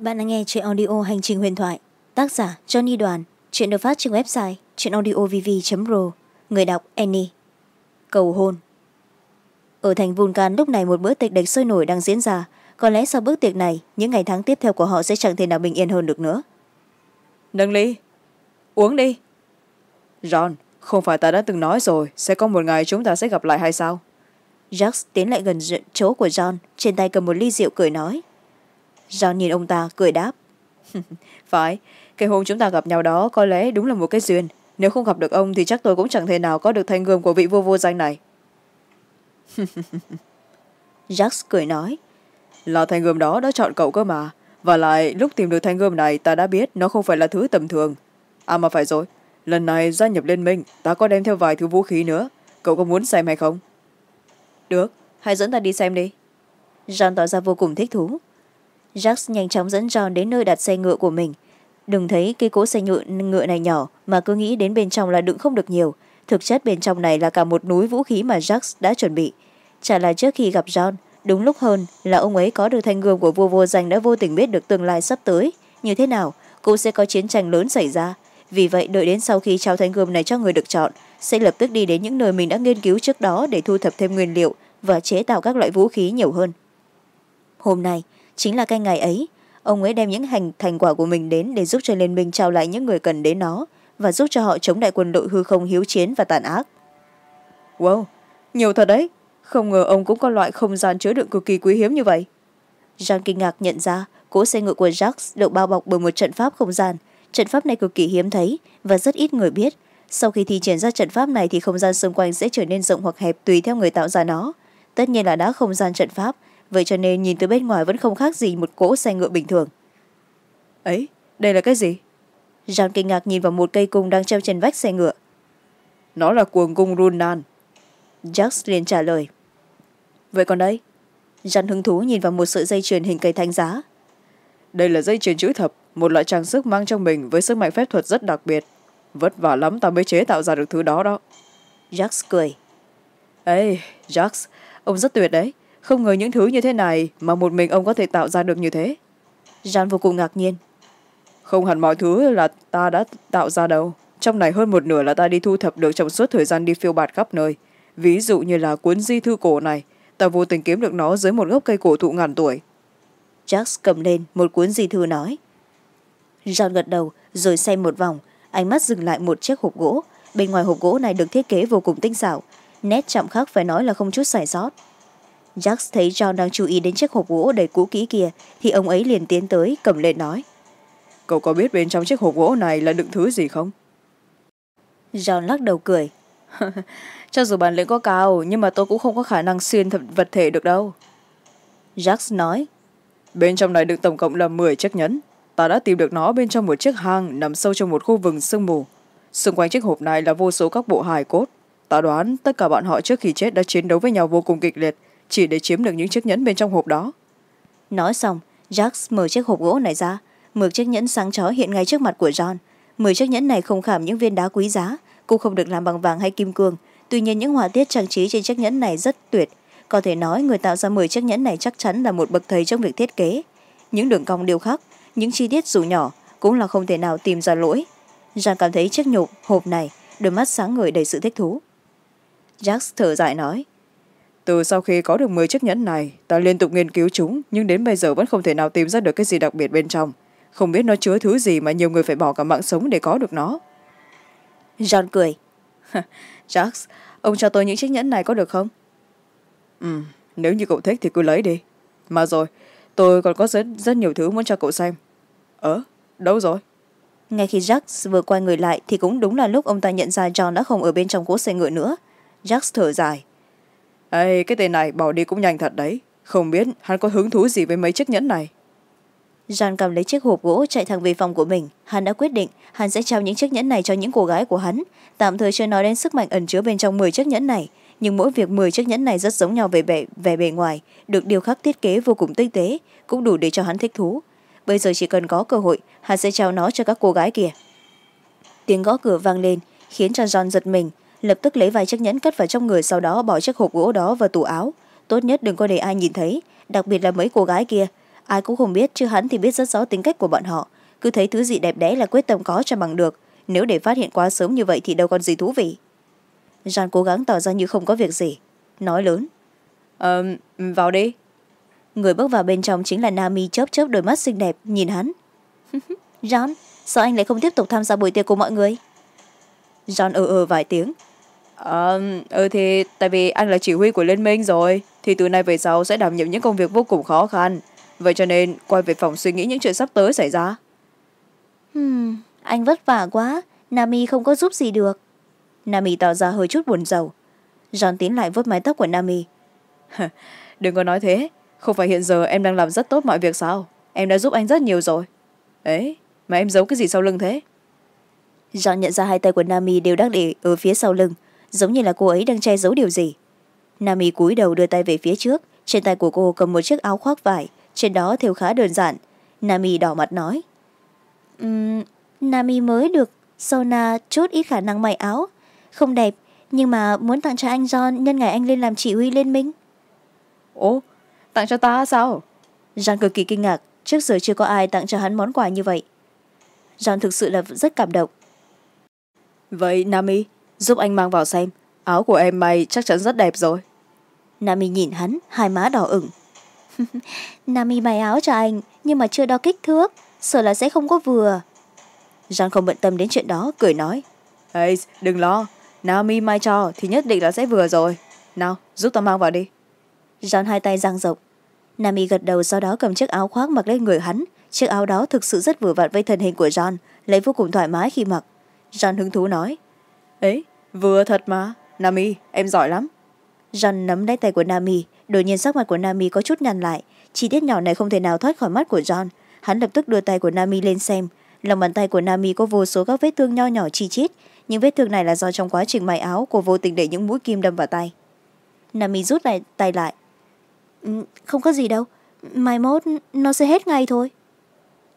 Bạn đang nghe trên audio Hành trình huyền thoại, tác giả Johnny Đoàn, chuyện được phát trên website chuyenaudiovv.ro, người đọc Annie. Cầu hôn Ở thành Vulcan lúc này một bữa tiệc đạch sôi nổi đang diễn ra, có lẽ sau bữa tiệc này, những ngày tháng tiếp theo của họ sẽ chẳng thể nào bình yên hơn được nữa. Nâng ly, uống đi. John, không phải ta đã từng nói rồi, sẽ có một ngày chúng ta sẽ gặp lại hay sao? Jax tiến lại gần chỗ của John, trên tay cầm một ly rượu cười nói John nhìn ông ta cười đáp. Phải, cái hôm chúng ta gặp nhau đó có lẽ đúng là một cái duyên. Nếu không gặp được ông thì chắc tôi cũng chẳng thể nào có được thanh gươm của vị vua vô danh này. Jax cười nói. Là thanh gươm đó đã chọn cậu cơ mà. Và lại lúc tìm được thanh gươm này ta đã biết nó không phải là thứ tầm thường. À mà phải rồi, lần này gia nhập liên minh ta có đem theo vài thứ vũ khí nữa. Cậu có muốn xem hay không? Được, hãy dẫn ta đi xem đi. Jean tỏ ra vô cùng thích thú jacques nhanh chóng dẫn john đến nơi đặt xe ngựa của mình đừng thấy cái cỗ xe ngựa, ngựa này nhỏ mà cứ nghĩ đến bên trong là đựng không được nhiều thực chất bên trong này là cả một núi vũ khí mà jacques đã chuẩn bị chả là trước khi gặp john đúng lúc hơn là ông ấy có được thanh gươm của vua vô danh đã vô tình biết được tương lai sắp tới như thế nào cũng sẽ có chiến tranh lớn xảy ra vì vậy đợi đến sau khi trao thanh gươm này cho người được chọn sẽ lập tức đi đến những nơi mình đã nghiên cứu trước đó để thu thập thêm nguyên liệu và chế tạo các loại vũ khí nhiều hơn hôm nay chính là cái ngày ấy ông ấy đem những hành thành quả của mình đến để giúp cho liên minh trao lại những người cần đến nó và giúp cho họ chống đại quân đội hư không hiếu chiến và tàn ác wow nhiều thật đấy không ngờ ông cũng có loại không gian chứa đựng cực kỳ quý hiếm như vậy jean kinh ngạc nhận ra cỗ xe ngựa của jax được bao bọc bởi một trận pháp không gian trận pháp này cực kỳ hiếm thấy và rất ít người biết sau khi thi triển ra trận pháp này thì không gian xung quanh sẽ trở nên rộng hoặc hẹp tùy theo người tạo ra nó tất nhiên là đã không gian trận pháp vậy cho nên nhìn từ bên ngoài vẫn không khác gì một cỗ xe ngựa bình thường ấy đây là cái gì jean kinh ngạc nhìn vào một cây cung đang treo trên vách xe ngựa nó là cuồng cung runan jax liền trả lời vậy còn đây jean hứng thú nhìn vào một sợi dây chuyền hình cây thanh giá đây là dây chuyền chữ thập một loại trang sức mang trong mình với sức mạnh phép thuật rất đặc biệt vất vả lắm ta mới chế tạo ra được thứ đó đó jax cười ê jax ông rất tuyệt đấy không ngờ những thứ như thế này mà một mình ông có thể tạo ra được như thế gian vô cùng ngạc nhiên không hẳn mọi thứ là ta đã tạo ra đâu trong này hơn một nửa là ta đi thu thập được trong suốt thời gian đi phiêu bạt khắp nơi ví dụ như là cuốn di thư cổ này ta vô tình kiếm được nó dưới một gốc cây cổ thụ ngàn tuổi Jax cầm lên một cuốn di thư nói John gật đầu rồi xem một vòng ánh mắt dừng lại một chiếc hộp gỗ bên ngoài hộp gỗ này được thiết kế vô cùng tinh xảo nét chạm khắc phải nói là không chút sai sót Jax thấy John đang chú ý đến chiếc hộp gỗ đầy cũ kỹ kia thì ông ấy liền tiến tới cầm lên nói. Cậu có biết bên trong chiếc hộp gỗ này là đựng thứ gì không? John lắc đầu cười. Cho dù bản lĩnh có cao nhưng mà tôi cũng không có khả năng xuyên thật vật thể được đâu. Jax nói. Bên trong này đựng tổng cộng là 10 chiếc nhẫn. Ta đã tìm được nó bên trong một chiếc hang nằm sâu trong một khu vực sương mù. Xung quanh chiếc hộp này là vô số các bộ hài cốt. Ta đoán tất cả bọn họ trước khi chết đã chiến đấu với nhau vô cùng kịch liệt chỉ để chiếm được những chiếc nhẫn bên trong hộp đó nói xong jax mở chiếc hộp gỗ này ra một chiếc nhẫn sáng chó hiện ngay trước mặt của john mười chiếc nhẫn này không khảm những viên đá quý giá cũng không được làm bằng vàng hay kim cương tuy nhiên những họa tiết trang trí trên chiếc nhẫn này rất tuyệt có thể nói người tạo ra mười chiếc nhẫn này chắc chắn là một bậc thầy trong việc thiết kế những đường cong điêu khắc những chi tiết dù nhỏ cũng là không thể nào tìm ra lỗi John cảm thấy chiếc nhục hộp này đôi mắt sáng người đầy sự thích thú jax thở dài nói từ sau khi có được m chiếc nhẫn này ta liên tục nghiên cứu chúng nhưng đến bây giờ vẫn không thể nào tìm ra được cái gì đặc biệt bên trong không biết nó chứa thứ gì mà nhiều người phải bỏ cả mạng sống để có được nó john cười Jax, ông cho tôi những chiếc nhẫn này có được không ừ nếu như cậu thích thì cứ lấy đi mà rồi tôi còn có rất rất nhiều thứ muốn cho cậu xem ờ đâu rồi ngay khi Jax vừa quay người lại thì cũng đúng là lúc ông ta nhận ra john đã không ở bên trong cố xe ngựa nữa Jax thở dài Ê, cái tên này bỏ đi cũng nhanh thật đấy không biết hắn có hứng thú gì với mấy chiếc nhẫn này John cầm lấy chiếc hộp gỗ chạy thẳng về phòng của mình hắn đã quyết định hắn sẽ trao những chiếc nhẫn này cho những cô gái của hắn tạm thời chưa nói đến sức mạnh ẩn chứa bên trong m chiếc nhẫn này nhưng mỗi việc m chiếc nhẫn này rất giống nhau về bề, về bề ngoài được điều khắc thiết kế vô cùng tinh tế cũng đủ để cho hắn thích thú bây giờ chỉ cần có cơ hội hắn sẽ trao nó cho các cô gái kia tiếng gõ cửa vang lên khiến cho john giật mình lập tức lấy vài chiếc nhẫn cất vào trong người sau đó bỏ chiếc hộp gỗ đó vào tủ áo tốt nhất đừng có để ai nhìn thấy đặc biệt là mấy cô gái kia ai cũng không biết chứ hắn thì biết rất rõ tính cách của bọn họ cứ thấy thứ gì đẹp đẽ là quyết tâm có cho bằng được nếu để phát hiện quá sớm như vậy thì đâu còn gì thú vị Jean cố gắng tỏ ra như không có việc gì nói lớn ờ vào đi người bước vào bên trong chính là nami chớp chớp đôi mắt xinh đẹp nhìn hắn John, sao anh lại không tiếp tục tham gia buổi tiệc của mọi người John ừ ừ vài tiếng Um, ừ thì tại vì anh là chỉ huy của liên minh rồi Thì từ nay về sau sẽ đảm nhiệm những công việc vô cùng khó khăn Vậy cho nên quay về phòng suy nghĩ những chuyện sắp tới xảy ra Hmm, anh vất vả quá Nami không có giúp gì được Nami tỏ ra hơi chút buồn rầu John tiến lại vuốt mái tóc của Nami Đừng có nói thế Không phải hiện giờ em đang làm rất tốt mọi việc sao Em đã giúp anh rất nhiều rồi Ấy, mà em giấu cái gì sau lưng thế John nhận ra hai tay của Nami đều đang để ở phía sau lưng giống như là cô ấy đang che giấu điều gì nam y cúi đầu đưa tay về phía trước trên tay của cô cầm một chiếc áo khoác vải trên đó thêu khá đơn giản nam y đỏ mặt nói um, nam y mới được sona chốt ít khả năng may áo không đẹp nhưng mà muốn tặng cho anh john nhân ngày anh lên làm chỉ huy liên minh ồ tặng cho ta sao john cực kỳ kinh ngạc trước giờ chưa có ai tặng cho hắn món quà như vậy john thực sự là rất cảm động vậy nami giúp anh mang vào xem áo của em may chắc chắn rất đẹp rồi nami nhìn hắn hai má đỏ ửng nami may áo cho anh nhưng mà chưa đo kích thước sợ là sẽ không có vừa John không bận tâm đến chuyện đó, cười nói. Hey, đừng lo, Nami may cho thì nhất định là sẽ vừa rồi. Nào, giúp tao mang vào đi. John hai tay giang rộng. Nami gật đầu sau đó cầm chiếc áo khoác mặc lên người hắn. Chiếc áo đó thực sự rất vừa vặn với thân hình của John, lấy vô cùng thoải mái khi mặc. John hứng thú nói. Ấy, vừa thật mà nami em giỏi lắm John nắm lấy tay của Nami, đột nhiên sắc mặt của Nami có chút nhăn lại. Chi tiết nhỏ này không thể nào thoát khỏi mắt của John. Hắn lập tức đưa tay của Nami lên xem. Lòng bàn tay của Nami có vô số các vết thương nho nhỏ chi chít. Những vết thương này là do trong quá trình may áo của vô tình để những mũi kim đâm vào tay. Nami rút lại, tay lại. Ừ, không có gì đâu. Mai mốt nó sẽ hết ngay thôi.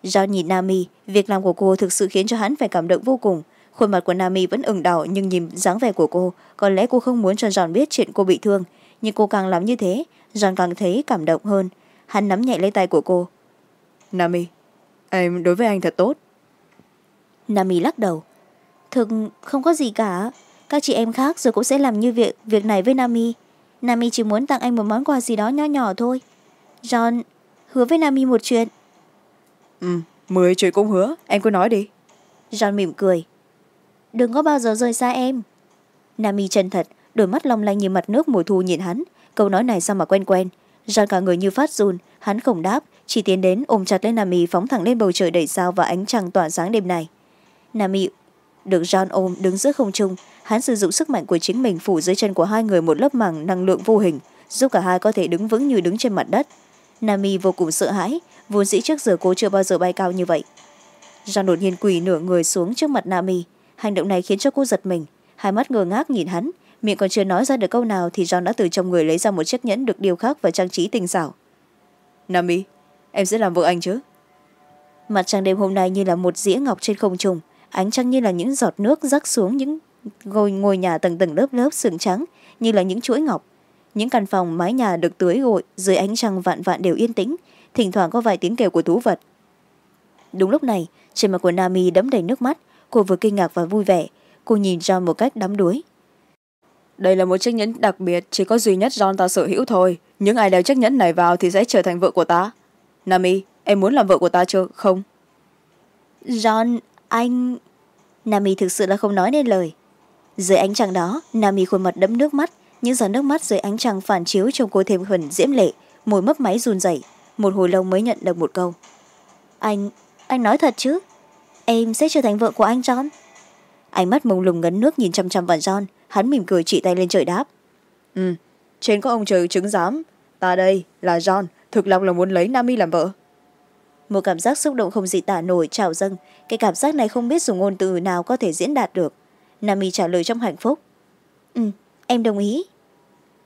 John nhìn Nami. Việc làm của cô thực sự khiến cho hắn phải cảm động vô cùng khuôn mặt của nami vẫn ửng đỏ nhưng nhìn dáng vẻ của cô có lẽ cô không muốn cho giòn biết chuyện cô bị thương nhưng cô càng làm như thế John càng thấy cảm động hơn hắn nắm nhẹ lấy tay của cô nami em đối với anh thật tốt nami lắc đầu thực không có gì cả các chị em khác rồi cũng sẽ làm như việc việc này với nami nami chỉ muốn tặng anh một món quà gì đó nhỏ nhỏ thôi john hứa với nami một chuyện ừ mười chuyện cũng hứa em cứ nói đi john mỉm cười đừng có bao giờ rời xa em nami chân thật đôi mắt long lanh như mặt nước mùa thu nhìn hắn câu nói này sao mà quen quen giang cả người như phát run hắn không đáp chỉ tiến đến ôm chặt lên nami phóng thẳng lên bầu trời đầy sao và ánh trăng tỏa sáng đêm này nami được john ôm đứng giữa không trung hắn sử dụng sức mạnh của chính mình phủ dưới chân của hai người một lớp màng năng lượng vô hình giúp cả hai có thể đứng vững như đứng trên mặt đất nami vô cùng sợ hãi vốn dĩ trước giờ cô chưa bao giờ bay cao như vậy john đột nhiên quỳ nửa người xuống trước mặt nami hành động này khiến cho cô giật mình hai mắt ngơ ngác nhìn hắn miệng còn chưa nói ra được câu nào thì john đã từ trong người lấy ra một chiếc nhẫn được điều khắc và trang trí tinh xảo nam y em sẽ làm vợ anh chứ mặt trăng đêm hôm nay như là một dĩa ngọc trên không trùng ánh trăng như là những giọt nước rắc xuống những ngôi ngôi nhà tầng tầng lớp lớp sừng trắng như là những chuỗi ngọc những căn phòng mái nhà được tưới gội dưới ánh trăng vạn vạn đều yên tĩnh thỉnh thoảng có vài tiếng kêu của thú vật đúng lúc này trên mặt của nami đẫm đầy nước mắt cô vừa kinh ngạc và vui vẻ cô nhìn john một cách đắm đuối đây là một chiếc nhẫn đặc biệt chỉ có duy nhất john ta sở hữu thôi những ai đeo chiếc nhẫn này vào thì sẽ trở thành vợ của ta nami em muốn làm vợ của ta chưa không john anh nami thực sự là không nói nên lời dưới ánh trăng đó nami khuôn mặt đẫm nước mắt những giọt nước mắt dưới ánh trăng phản chiếu trong cô thêm huẩn diễm lệ môi mấp máy run rẩy một hồi lâu mới nhận được một câu anh anh nói thật chứ em sẽ trở thành vợ của anh john ánh mắt mông lùng ngấn nước nhìn chăm chăm vào john hắn mỉm cười chỉ tay lên trời đáp ừ trên có ông trời chứng giám ta đây là john thực lòng là muốn lấy Nam nami làm vợ một cảm giác xúc động không gì tả nổi trào dâng cái cảm giác này không biết dùng ngôn từ nào có thể diễn đạt được Nam nami trả lời trong hạnh phúc ừ em đồng ý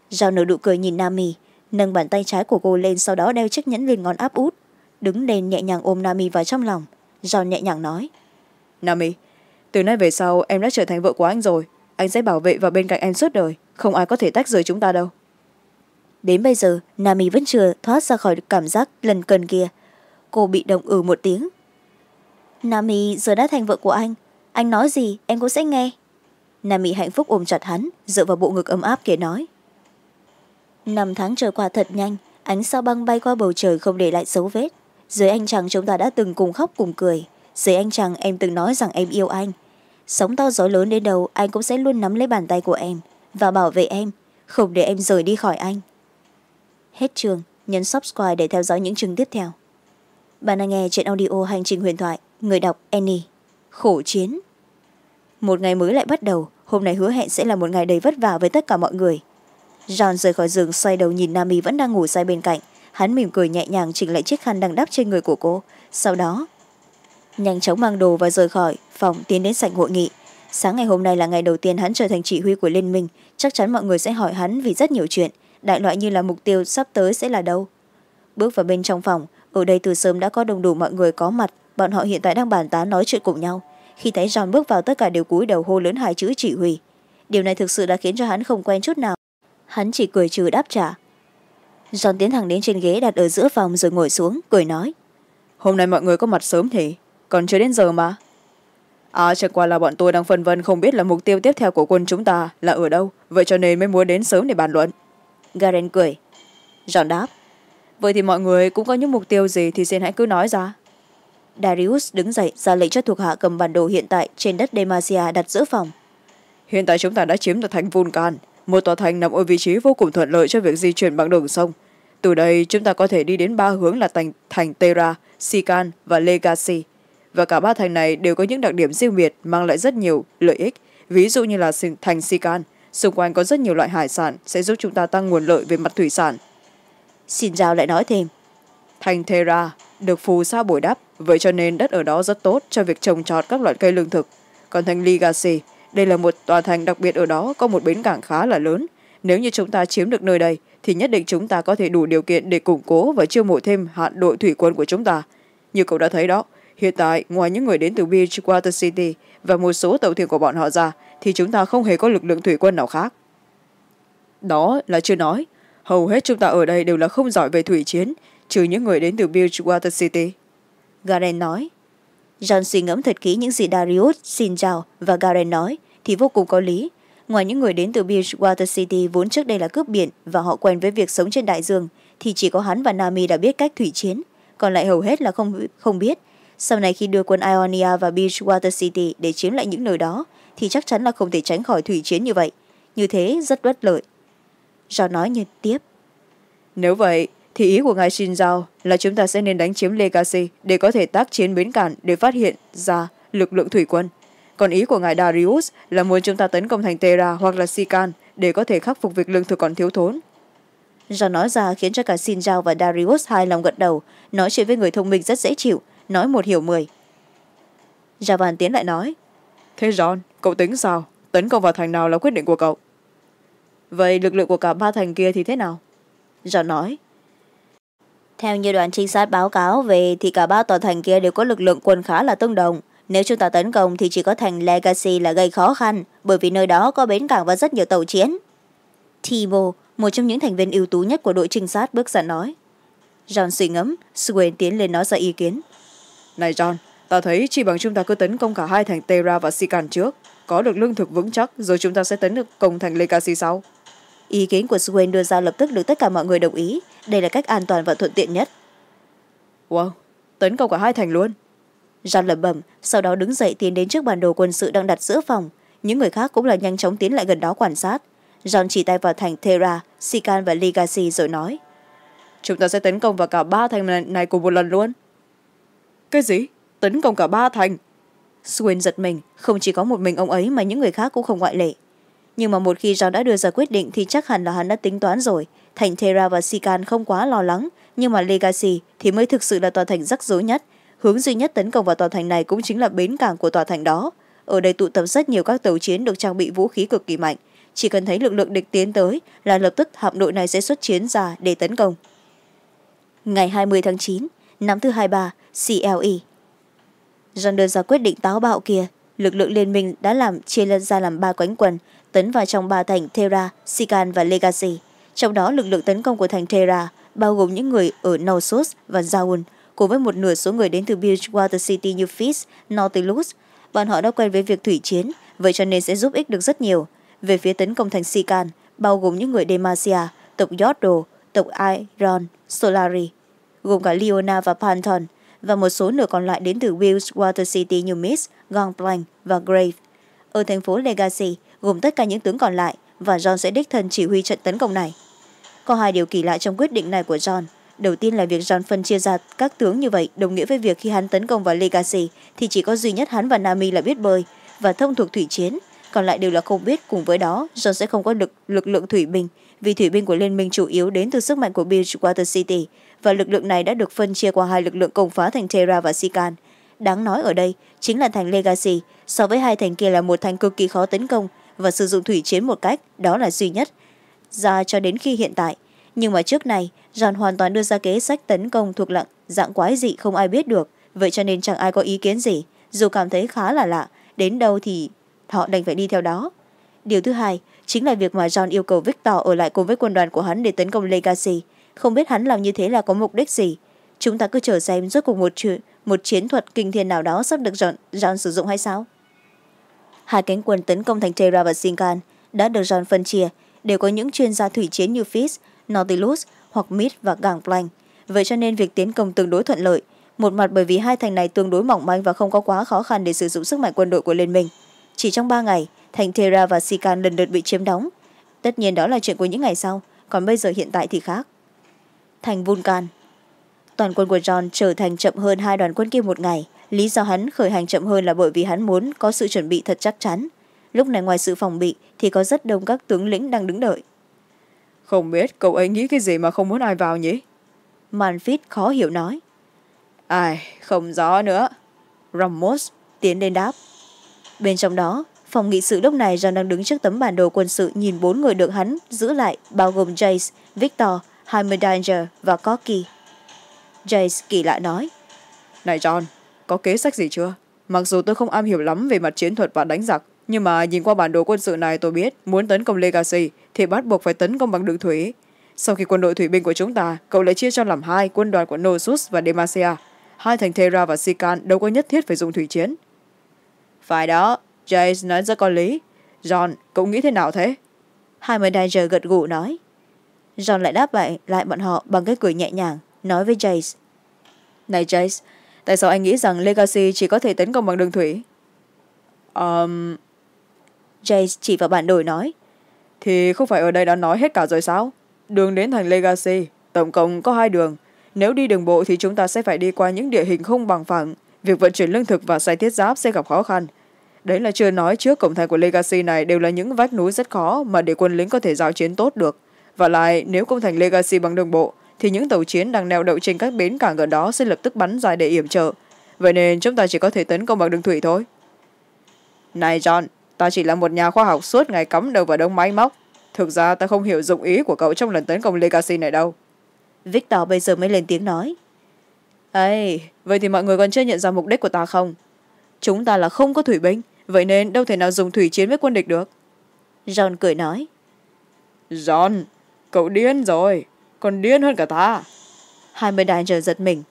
john nở nụ cười nhìn Nam nami nâng bàn tay trái của cô lên sau đó đeo chiếc nhẫn lên ngón áp út đứng lên nhẹ nhàng ôm Nam nami vào trong lòng john nhẹ nhàng nói nami từ nay về sau em đã trở thành vợ của anh rồi anh sẽ bảo vệ và bên cạnh em suốt đời không ai có thể tách rời chúng ta đâu đến bây giờ nami vẫn chưa thoát ra khỏi cảm giác lần cần kia cô bị động ừ một tiếng nami giờ đã thành vợ của anh anh nói gì em cũng sẽ nghe nami hạnh phúc ôm chặt hắn dựa vào bộ ngực ấm áp kia nói năm tháng trôi qua thật nhanh ánh sao băng bay qua bầu trời không để lại dấu vết dưới anh chàng chúng ta đã từng cùng khóc cùng cười dưới anh chàng em từng nói rằng em yêu anh sống to gió lớn đến đâu anh cũng sẽ luôn nắm lấy bàn tay của em và bảo vệ em không để em rời đi khỏi anh hết trường nhấn subscribe để theo dõi những chương tiếp theo bạn đang nghe chuyện audio hành trình huyền thoại người đọc annie khổ chiến một ngày mới lại bắt đầu hôm nay hứa hẹn sẽ là một ngày đầy vất vả với tất cả mọi người john rời khỏi giường xoay đầu nhìn nami vẫn đang ngủ say bên cạnh hắn mỉm cười nhẹ nhàng chỉnh lại chiếc khăn đang đắp trên người của cô sau đó nhanh chóng mang đồ và rời khỏi phòng tiến đến sảnh hội nghị sáng ngày hôm nay là ngày đầu tiên hắn trở thành chỉ huy của liên minh chắc chắn mọi người sẽ hỏi hắn vì rất nhiều chuyện đại loại như là mục tiêu sắp tới sẽ là đâu bước vào bên trong phòng ở đây từ sớm đã có đông đủ mọi người có mặt bọn họ hiện tại đang bàn tán nói chuyện cùng nhau khi thấy john bước vào tất cả đều cúi đầu hô lớn hai chữ chỉ huy điều này thực sự đã khiến cho hắn không quen chút nào hắn chỉ cười trừ đáp trả John tiến thẳng đến trên ghế đặt ở giữa phòng rồi ngồi xuống cười nói hôm nay mọi người có mặt sớm thì còn chưa đến giờ mà à chẳng qua là bọn tôi đang phân vân không biết là mục tiêu tiếp theo của quân chúng ta là ở đâu vậy cho nên mới muốn đến sớm để bàn luận garen cười John đáp vậy thì mọi người cũng có những mục tiêu gì thì xin hãy cứ nói ra darius đứng dậy ra lệnh cho thuộc hạ cầm bản đồ hiện tại trên đất demacia đặt giữa phòng hiện tại chúng ta đã chiếm được thành vulcan một tòa thành nằm ở vị trí vô cùng thuận lợi cho việc di chuyển bằng đường sông từ đây chúng ta có thể đi đến ba hướng là thành, thành terra sican và legacy và cả ba thành này đều có những đặc điểm riêng biệt mang lại rất nhiều lợi ích ví dụ như là thành sican xung quanh có rất nhiều loại hải sản sẽ giúp chúng ta tăng nguồn lợi về mặt thủy sản xin chào lại nói thêm thành terra được phù sa bồi đắp vậy cho nên đất ở đó rất tốt cho việc trồng trọt các loại cây lương thực còn thành legacy đây là một tòa thành đặc biệt ở đó có một bến cảng khá là lớn nếu như chúng ta chiếm được nơi đây thì nhất định chúng ta có thể đủ điều kiện để củng cố và chiêu mộ thêm hạn đội thủy quân của chúng ta như cậu đã thấy đó hiện tại ngoài những người đến từ beachwater city và một số tàu thuyền của bọn họ ra thì chúng ta không hề có lực lượng thủy quân nào khác đó là chưa nói hầu hết chúng ta ở đây đều là không giỏi về thủy chiến trừ những người đến từ beachwater city garen nói john suy ngẫm thật kỹ những gì darius xin chào và garen nói thì vô cùng có lý ngoài những người đến từ beachwater city vốn trước đây là cướp biển và họ quen với việc sống trên đại dương thì chỉ có hắn và nami đã biết cách thủy chiến còn lại hầu hết là không, không biết sau này khi đưa quân ionia và beachwater city để chiếm lại những nơi đó thì chắc chắn là không thể tránh khỏi thủy chiến như vậy như thế rất bất lợi do nói như tiếp nếu vậy thì ý của ngài shinzao là chúng ta sẽ nên đánh chiếm legacy để có thể tác chiến bến cảng để phát hiện ra lực lượng thủy quân còn ý của ngài darius là muốn chúng ta tấn công thành terra hoặc là sican để có thể khắc phục việc lương thực còn thiếu thốn ra nói ra khiến cho cả xin và darius hai lòng gật đầu nói chuyện với người thông minh rất dễ chịu nói một hiểu mười gia bàn tiến lại nói thế john cậu tính sao tấn công vào thành nào là quyết định của cậu vậy lực lượng của cả ba thành kia thì thế nào john nói theo như đoàn trinh sát báo cáo về thì cả ba tòa thành kia đều có lực lượng quân khá là tương đồng nếu chúng ta tấn công thì chỉ có thành legacy là gây khó khăn bởi vì nơi đó có bến cảng và rất nhiều tàu chiến thibo một trong những thành viên ưu tú nhất của đội trinh sát bước ra nói john suy ngẫm swain tiến lên nói ra ý kiến này john ta thấy chỉ bằng chúng ta cứ tấn công cả hai thành terra và sican trước có được lương thực vững chắc rồi chúng ta sẽ tấn được công thành legacy sau ý kiến của swain đưa ra lập tức được tất cả mọi người đồng ý đây là cách an toàn và thuận tiện nhất wow tấn công cả hai thành luôn jean lẩm bẩm sau đó đứng dậy tiến đến trước bản đồ quân sự đang đặt giữa phòng những người khác cũng là nhanh chóng tiến lại gần đó quan sát jean chỉ tay vào thành thera sican và Legacy rồi nói chúng ta sẽ tấn công vào cả ba thành này cùng một lần luôn cái gì tấn công cả ba thành Swain giật mình, không chỉ có một mình ông ấy mà những người khác cũng không ngoại lệ. Nhưng mà một khi John đã đưa ra quyết định thì chắc hẳn là hắn đã tính toán rồi. Thành Thera và Sican không quá lo lắng, nhưng mà Legacy thì mới thực sự là tòa thành rắc rối nhất, hướng duy nhất tấn công vào tòa thành này cũng chính là bến cảng của tòa thành đó ở đây tụ tập rất nhiều các tàu chiến được trang bị vũ khí cực kỳ mạnh chỉ cần thấy lực lượng địch tiến tới là lập tức hạm đội này sẽ xuất chiến ra để tấn công ngày 20 tháng 9, năm thứ 23, CLE. John đưa ra quyết định táo bạo kia, lực lượng liên minh đã làm chia lân ra làm ba quánh quần, tấn vào trong ba thành Terra, Sican và Legacy. Trong đó lực lượng tấn công của thành Terra bao gồm những người ở Nosus và Zaun cùng với một nửa số người đến từ Bridgewater City như Fitz, Nautilus. Bọn họ đã quen với việc thủy chiến, vậy cho nên sẽ giúp ích được rất nhiều. Về phía tấn công thành Sican, bao gồm những người Demacia, tộc Yordle, tộc Iron, Solari, gồm cả Leona và Panton, và một số nửa còn lại đến từ Bridgewater City như Miss, Gunplank và Grave. Ở thành phố Legacy, gồm tất cả những tướng còn lại, và John sẽ đích thân chỉ huy trận tấn công này. Có hai điều kỳ lạ trong quyết định này của John – đầu tiên là việc giòn phân chia ra các tướng như vậy đồng nghĩa với việc khi hắn tấn công vào legacy thì chỉ có duy nhất hắn và nami là biết bơi và thông thuộc thủy chiến còn lại đều là không biết cùng với đó john sẽ không có lực, lực lượng thủy binh vì thủy binh của liên minh chủ yếu đến từ sức mạnh của bridgewater city và lực lượng này đã được phân chia qua hai lực lượng công phá thành terra và sican đáng nói ở đây chính là thành legacy so với hai thành kia là một thành cực kỳ khó tấn công và sử dụng thủy chiến một cách đó là duy nhất ra cho đến khi hiện tại nhưng mà trước này giàn hoàn toàn đưa ra kế sách tấn công thuộc lặng dạng quái dị không ai biết được vậy cho nên chẳng ai có ý kiến gì dù cảm thấy khá là lạ đến đâu thì họ đành phải đi theo đó điều thứ hai chính là việc mà john yêu cầu victor ở lại cùng với quân đoàn của hắn để tấn công legacy không biết hắn làm như thế là có mục đích gì chúng ta cứ chờ xem rốt cuộc một, chuyện, một chiến thuật kinh thiên nào đó sắp được john, john sử dụng hay sao hai cánh quân tấn công thành terra và shinkan đã được john phân chia đều có những chuyên gia thủy chiến như fis nautilus hoặc mít và cảng plank vậy cho nên việc tiến công tương đối thuận lợi một mặt bởi vì hai thành này tương đối mỏng manh và không có quá khó khăn để sử dụng sức mạnh quân đội của liên minh chỉ trong ba ngày thành thera và sikan lần lượt bị chiếm đóng tất nhiên đó là chuyện của những ngày sau còn bây giờ hiện tại thì khác thành vulcan toàn quân của john trở thành chậm hơn hai đoàn quân kia một ngày lý do hắn khởi hành chậm hơn là bởi vì hắn muốn có sự chuẩn bị thật chắc chắn lúc này ngoài sự phòng bị thì có rất đông các tướng lĩnh đang đứng đợi không biết cậu ấy nghĩ cái gì mà không muốn ai vào nhỉ Manfred khó hiểu nói ai không rõ nữa ramos tiến lên đáp bên trong đó phòng nghị sự lúc này john đang đứng trước tấm bản đồ quân sự nhìn bốn người được hắn giữ lại bao gồm jace victor heimerdinger và corky jace kỳ lạ nói này john có kế sách gì chưa mặc dù tôi không am hiểu lắm về mặt chiến thuật và đánh giặc nhưng mà nhìn qua bản đồ quân sự này tôi biết muốn tấn công legacy thì bắt buộc phải tấn công bằng đường thủy sau khi quân đội thủy binh của chúng ta cậu lại chia cho làm hai quân đoàn của nosus và demacia hai thành thera và sican đâu có nhất thiết phải dùng thủy chiến phải đó jace nói rất có lý john cậu nghĩ thế nào thế hai mươi danger gật gù nói john lại đáp lại lại bọn họ bằng cái cười nhẹ nhàng nói với jace này jace tại sao anh nghĩ rằng legacy chỉ có thể tấn công bằng đường thủy um, jace chỉ vào bản đồ nói thì không phải ở đây đã nói hết cả rồi sao đường đến thành legacy tổng cộng có hai đường nếu đi đường bộ thì chúng ta sẽ phải đi qua những địa hình không bằng phẳng việc vận chuyển lương thực và xe thiết giáp sẽ gặp khó khăn đấy là chưa nói trước cổng thành của legacy này đều là những vách núi rất khó mà để quân lính có thể giao chiến tốt được và lại nếu công thành legacy bằng đường bộ thì những tàu chiến đang neo đậu trên các bến cảng gần đó sẽ lập tức bắn dài để yểm trợ vậy nên chúng ta chỉ có thể tấn công bằng đường thủy thôi này john ta chỉ là một nhà khoa học suốt ngày cắm đầu vào đống máy móc thực ra ta không hiểu dụng ý của cậu trong lần tấn công legacy này đâu victor bây giờ mới lên tiếng nói ê, vậy thì mọi người còn chưa nhận ra mục đích của ta không chúng ta là không có thủy binh vậy nên đâu thể nào dùng thủy chiến với quân địch được john cười nói john cậu điên rồi còn điên hơn cả ta hai mươi đại giờ giật mình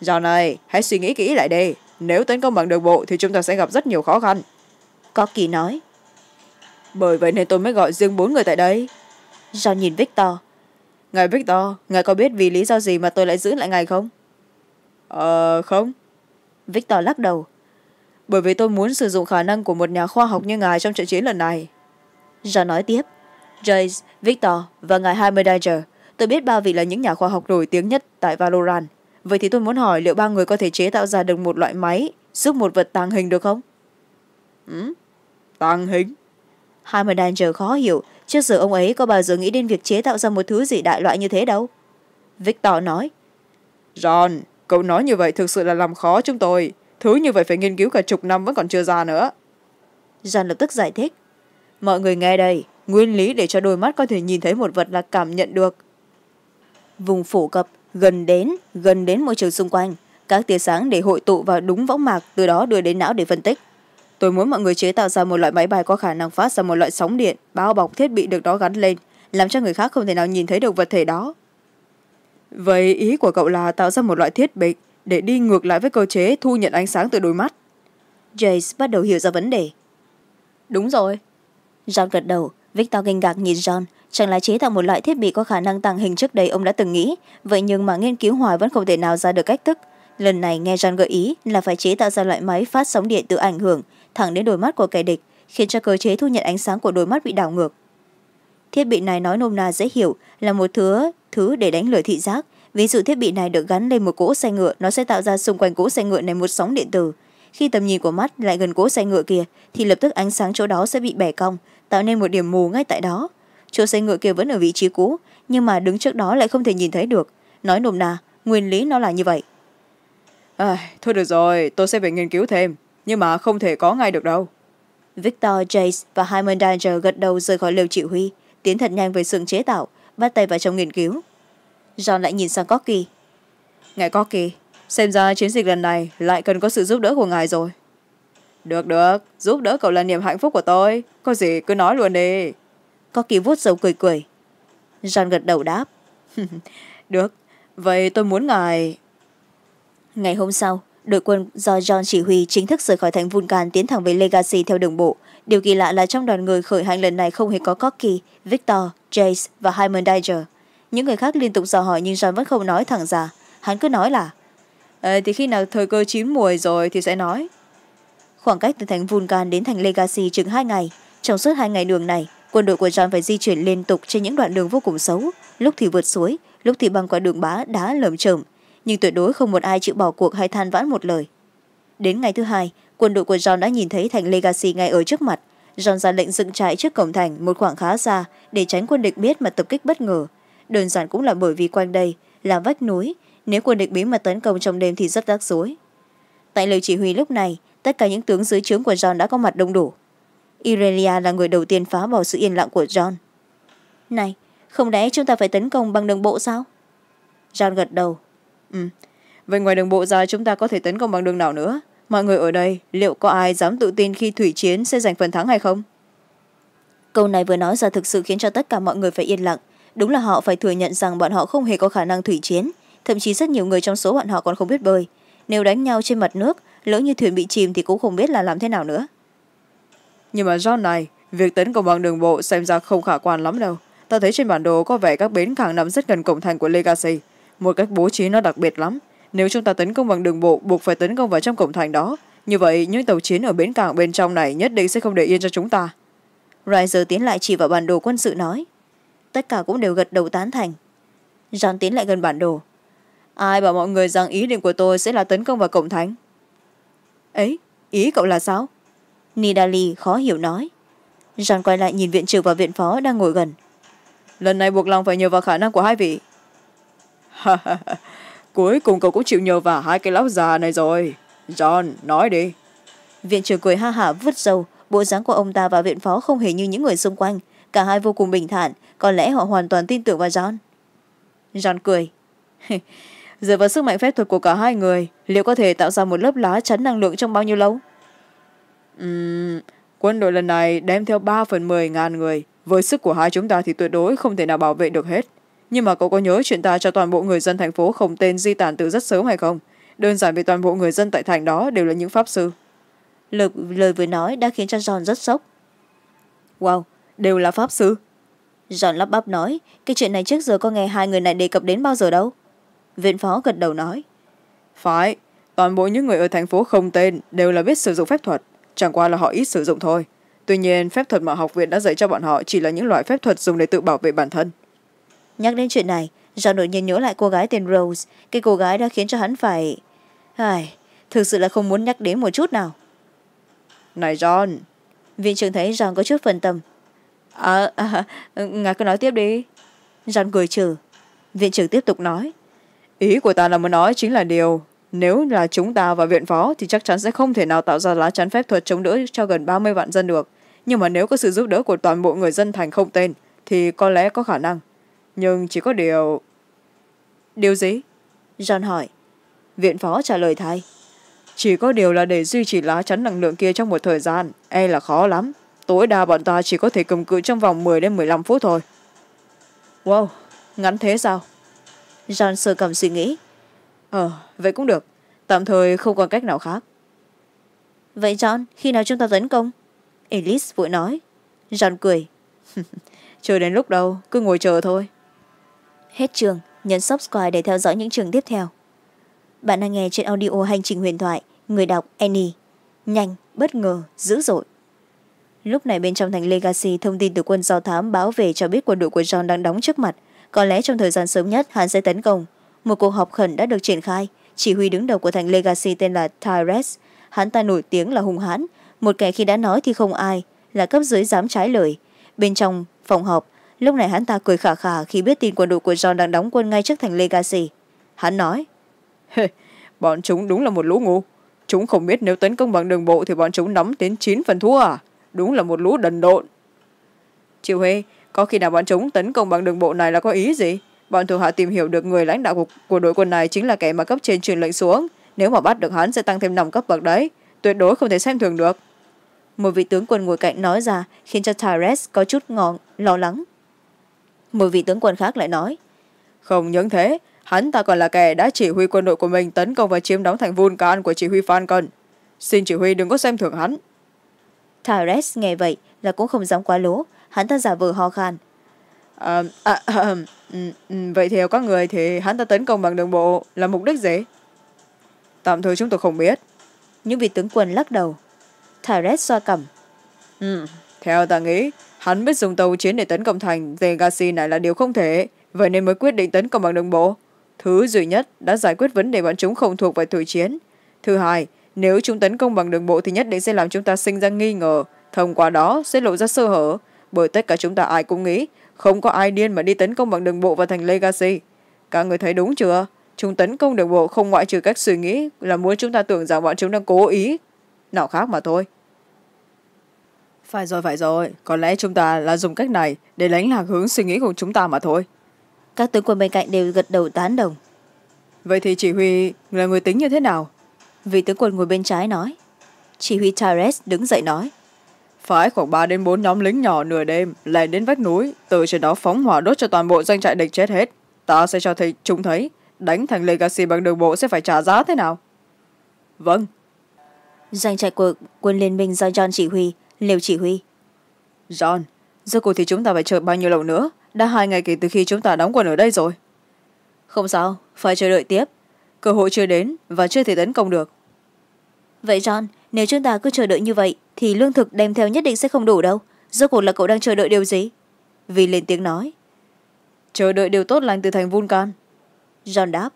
john ơi hãy suy nghĩ kỹ lại đi. nếu tấn công bằng đường bộ thì chúng ta sẽ gặp rất nhiều khó khăn có kỳ nói bởi vậy nên tôi mới gọi riêng bốn người tại đây do nhìn victor ngài victor ngài có biết vì lý do gì mà tôi lại giữ lại ngài không ờ không victor lắc đầu bởi vì tôi muốn sử dụng khả năng của một nhà khoa học như ngài trong trận chiến lần này do nói tiếp jace victor và ngài hai mươi danger tôi biết ba vị là những nhà khoa học nổi tiếng nhất tại valorant vậy thì tôi muốn hỏi liệu ba người có thể chế tạo ra được một loại máy giúp một vật tàng hình được không Tăng hình. hai đàn Danger khó hiểu, trước giờ ông ấy có bao giờ nghĩ đến việc chế tạo ra một thứ gì đại loại như thế đâu. Victor nói. John, cậu nói như vậy thực sự là làm khó chúng tôi. Thứ như vậy phải nghiên cứu cả chục năm vẫn còn chưa ra nữa. John lập tức giải thích. Mọi người nghe đây, nguyên lý để cho đôi mắt có thể nhìn thấy một vật là cảm nhận được. Vùng phủ cập, gần đến, gần đến môi trường xung quanh, các tia sáng để hội tụ vào đúng võng mạc từ đó đưa đến não để phân tích tôi muốn mọi người chế tạo ra một loại máy bay có khả năng phát ra một loại sóng điện bao bọc thiết bị được đó gắn lên làm cho người khác không thể nào nhìn thấy được vật thể đó vậy ý của cậu là tạo ra một loại thiết bị để đi ngược lại với cơ chế thu nhận ánh sáng từ đôi mắt jace bắt đầu hiểu ra vấn đề đúng rồi john gật đầu victor kinh ngạc nhìn john chẳng là chế tạo một loại thiết bị có khả năng tàng hình trước đây ông đã từng nghĩ vậy nhưng mà nghiên cứu hoài vẫn không thể nào ra được cách thức lần này nghe john gợi ý là phải chế tạo ra loại máy phát sóng điện tự ảnh hưởng thẳng đến đôi mắt của kẻ địch khiến cho cơ chế thu nhận ánh sáng của đôi mắt bị đảo ngược thiết bị này nói nôm na dễ hiểu là một thứ thứ để đánh lừa thị giác ví dụ thiết bị này được gắn lên một cỗ xe ngựa nó sẽ tạo ra xung quanh cỗ xe ngựa này một sóng điện tử khi tầm nhìn của mắt lại gần cỗ xe ngựa kia thì lập tức ánh sáng chỗ đó sẽ bị bẻ cong tạo nên một điểm mù ngay tại đó chỗ xe ngựa kia vẫn ở vị trí cũ nhưng mà đứng trước đó lại không thể nhìn thấy được nói nôm na nguyên lý nó là như vậy à, thôi được rồi tôi sẽ phải nghiên cứu thêm nhưng mà không thể có ngay được đâu victor jace và Hyman danger gật đầu rời khỏi lều chỉ huy tiến thật nhanh về sườn chế tạo bắt tay vào trong nghiên cứu john lại nhìn sang corky ngài corky xem ra chiến dịch lần này lại cần có sự giúp đỡ của ngài rồi được được giúp đỡ cậu là niềm hạnh phúc của tôi có gì cứ nói luôn đi corky vuốt dầu cười cười john gật đầu đáp được vậy tôi muốn ngài ngày hôm sau đội quân do John chỉ huy chính thức rời khỏi thành Vulcan tiến thẳng về Legacy theo đường bộ. Điều kỳ lạ là trong đoàn người khởi hành lần này không hề có Corky, Victor, Jace và Hyman Diger. Những người khác liên tục dò hỏi nhưng John vẫn không nói thẳng ra. Hắn cứ nói là ờ, thì khi nào thời cơ chín mùi rồi thì sẽ nói. Khoảng cách từ thành Vulcan đến thành Legacy chừng hai ngày. Trong suốt hai ngày đường này, quân đội của John phải di chuyển liên tục trên những đoạn đường vô cùng xấu, lúc thì vượt suối, lúc thì băng qua đường bá đá lởm chởm nhưng tuyệt đối không một ai chịu bỏ cuộc hay than vãn một lời đến ngày thứ hai quân đội của john đã nhìn thấy thành legacy ngay ở trước mặt john ra lệnh dựng trại trước cổng thành một khoảng khá xa để tránh quân địch biết mà tập kích bất ngờ đơn giản cũng là bởi vì quanh đây là vách núi nếu quân địch bí mật tấn công trong đêm thì rất rắc rối tại lời chỉ huy lúc này tất cả những tướng dưới trướng của john đã có mặt đông đủ irelia là người đầu tiên phá bỏ sự yên lặng của john này không lẽ chúng ta phải tấn công bằng đường bộ sao john gật đầu Ừ. vậy ngoài đường bộ ra chúng ta có thể tấn công bằng đường nào nữa mọi người ở đây liệu có ai dám tự tin khi thủy chiến sẽ giành phần thắng hay không câu này vừa nói ra thực sự khiến cho tất cả mọi người phải yên lặng đúng là họ phải thừa nhận rằng bọn họ không hề có khả năng thủy chiến thậm chí rất nhiều người trong số bọn họ còn không biết bơi nếu đánh nhau trên mặt nước lỡ như thuyền bị chìm thì cũng không biết là làm thế nào nữa nhưng mà john này việc tấn công bằng đường bộ xem ra không khả quan lắm đâu ta thấy trên bản đồ có vẻ các bến cảng nằm rất gần cổng thành của legacy một cách bố trí nó đặc biệt lắm nếu chúng ta tấn công bằng đường bộ buộc phải tấn công vào trong cổng thành đó như vậy những tàu chiến ở bến cảng bên trong này nhất định sẽ không để yên cho chúng ta riser tiến lại chỉ vào bản đồ quân sự nói tất cả cũng đều gật đầu tán thành john tiến lại gần bản đồ ai bảo mọi người rằng ý định của tôi sẽ là tấn công vào cổng thành ấy ý cậu là sao nidali khó hiểu nói john quay lại nhìn viện trưởng và viện phó đang ngồi gần lần này buộc lòng phải nhờ vào khả năng của hai vị cuối cùng cậu cũng chịu nhờ vào hai cái lão già này rồi john nói đi viện trưởng cười ha hả vứt dầu bộ dáng của ông ta và viện phó không hề như những người xung quanh cả hai vô cùng bình thản có lẽ họ hoàn toàn tin tưởng vào john john cười, dựa vào sức mạnh phép thuật của cả hai người liệu có thể tạo ra một lớp lá chắn năng lượng trong bao nhiêu lâu uhm, quân đội lần này đem theo ba phần m ngàn người với sức của hai chúng ta thì tuyệt đối không thể nào bảo vệ được hết nhưng mà cậu có nhớ chuyện ta cho toàn bộ người dân thành phố không tên di tản từ rất sớm hay không đơn giản vì toàn bộ người dân tại thành đó đều là những pháp sư lời, lời vừa nói đã khiến cho john rất sốc wow đều là pháp sư john lắp bắp nói cái chuyện này trước giờ có nghe hai người này đề cập đến bao giờ đâu viện phó gật đầu nói phải toàn bộ những người ở thành phố không tên đều là biết sử dụng phép thuật chẳng qua là họ ít sử dụng thôi tuy nhiên phép thuật mà học viện đã dạy cho bọn họ chỉ là những loại phép thuật dùng để tự bảo vệ bản thân nhắc đến chuyện này sao đột nhiên nhớ lại cô gái tên rose cái cô gái đã khiến cho hắn phải ai thực sự là không muốn nhắc đến một chút nào này john viên trưởng thấy john có chút phần tâm à, à ngài cứ nói tiếp đi john cười trừ viện trưởng tiếp tục nói ý của ta là muốn nói chính là điều nếu là chúng ta và viện phó thì chắc chắn sẽ không thể nào tạo ra lá chắn phép thuật chống đỡ cho gần ba mươi vạn dân được nhưng mà nếu có sự giúp đỡ của toàn bộ người dân thành không tên thì có lẽ có khả năng nhưng chỉ có điều điều gì john hỏi viện phó trả lời thay chỉ có điều là để duy trì lá chắn năng lượng kia trong một thời gian e là khó lắm tối đa bọn ta chỉ có thể cầm cự trong vòng mười đến mười lăm phút thôi wow ngắn thế sao john sơ cầm suy nghĩ ờ vậy cũng được tạm thời không còn cách nào khác vậy john khi nào chúng ta tấn công elise vội nói john cười, chờ đến lúc đâu cứ ngồi chờ thôi hết trường nhấn subscribe để theo dõi những trường tiếp theo bạn đang nghe trên audio hành trình huyền thoại người đọc annie nhanh bất ngờ dữ dội lúc này bên trong thành legacy thông tin từ quân do thám báo về cho biết quân đội của john đang đóng trước mặt có lẽ trong thời gian sớm nhất hắn sẽ tấn công một cuộc họp khẩn đã được triển khai chỉ huy đứng đầu của thành legacy tên là tyres hắn ta nổi tiếng là hung hãn một kẻ khi đã nói thì không ai là cấp dưới dám trái lời bên trong phòng họp lúc này hắn ta cười khà khà khi biết tin quân đội của john đang đóng quân ngay trước thành legacy hắn nói bọn chúng đúng là một lũ ngu chúng không biết nếu tấn công bằng đường bộ thì bọn chúng nắm đến chín phần thua à đúng là một lũ đần độn triệu huê có khi nào bọn chúng tấn công bằng đường bộ này là có ý gì bọn thuộc hạ tìm hiểu được người lãnh đạo của, của đội quân này chính là kẻ mà cấp trên truyền lệnh xuống nếu mà bắt được hắn sẽ tăng thêm năm cấp bậc đấy tuyệt đối không thể xem thường được một vị tướng quân ngồi cạnh nói ra khiến cho tyrese có chút ngọn lo lắng một vị tướng quân khác lại nói không những thế hắn ta còn là kẻ đã chỉ huy quân đội của mình tấn công và chiếm đóng thành vun can của chỉ huy phan cần xin chỉ huy đừng có xem thường hắn thares nghe vậy là cũng không dám quá lố hắn ta giả vờ ho khan à, à, à, ừ, ừ, ừ, vậy theo các người thì hắn ta tấn công bằng đường bộ là mục đích gì tạm thời chúng tôi không biết những vị tướng quân lắc đầu thares xoa cằm ừ, theo ta nghĩ hắn biết dùng tàu chiến để tấn công thành degasi này là điều không thể vậy nên mới quyết định tấn công bằng đường bộ thứ duy nhất đã giải quyết vấn đề bọn chúng không thuộc về thủy chiến thứ hai nếu chúng tấn công bằng đường bộ thì nhất định sẽ làm chúng ta sinh ra nghi ngờ thông qua đó sẽ lộ ra sơ hở bởi tất cả chúng ta ai cũng nghĩ không có ai điên mà đi tấn công bằng đường bộ vào thành legacy Cả người thấy đúng chưa chúng tấn công đường bộ không ngoại trừ cách suy nghĩ là muốn chúng ta tưởng rằng bọn chúng đang cố ý nào khác mà thôi phải rồi, phải rồi. Có lẽ chúng ta là dùng cách này để đánh lạc hướng suy nghĩ của chúng ta mà thôi. Các tướng quân bên cạnh đều gật đầu tán đồng. Vậy thì chỉ huy là người tính như thế nào? Vị tướng quân ngồi bên trái nói. Chỉ huy Tares đứng dậy nói. Phái khoảng ba đến bốn nhóm lính nhỏ nửa đêm lẻn đến vách núi, từ trên đó phóng hỏa đốt cho toàn bộ doanh trại địch chết hết. Ta sẽ cho thấy chúng thấy, đánh thành Legacy bằng đường bộ sẽ phải trả giá thế nào? Vâng. Doanh trại của quân liên minh do John chỉ huy liều chỉ huy john giờ cuộc thì chúng ta phải chờ bao nhiêu lâu nữa đã hai ngày kể từ khi chúng ta đóng quân ở đây rồi không sao phải chờ đợi tiếp cơ hội chưa đến và chưa thể tấn công được vậy john nếu chúng ta cứ chờ đợi như vậy thì lương thực đem theo nhất định sẽ không đủ đâu rốt cuộc là cậu đang chờ đợi điều gì vì lên tiếng nói chờ đợi điều tốt lành từ thành vulcan john đáp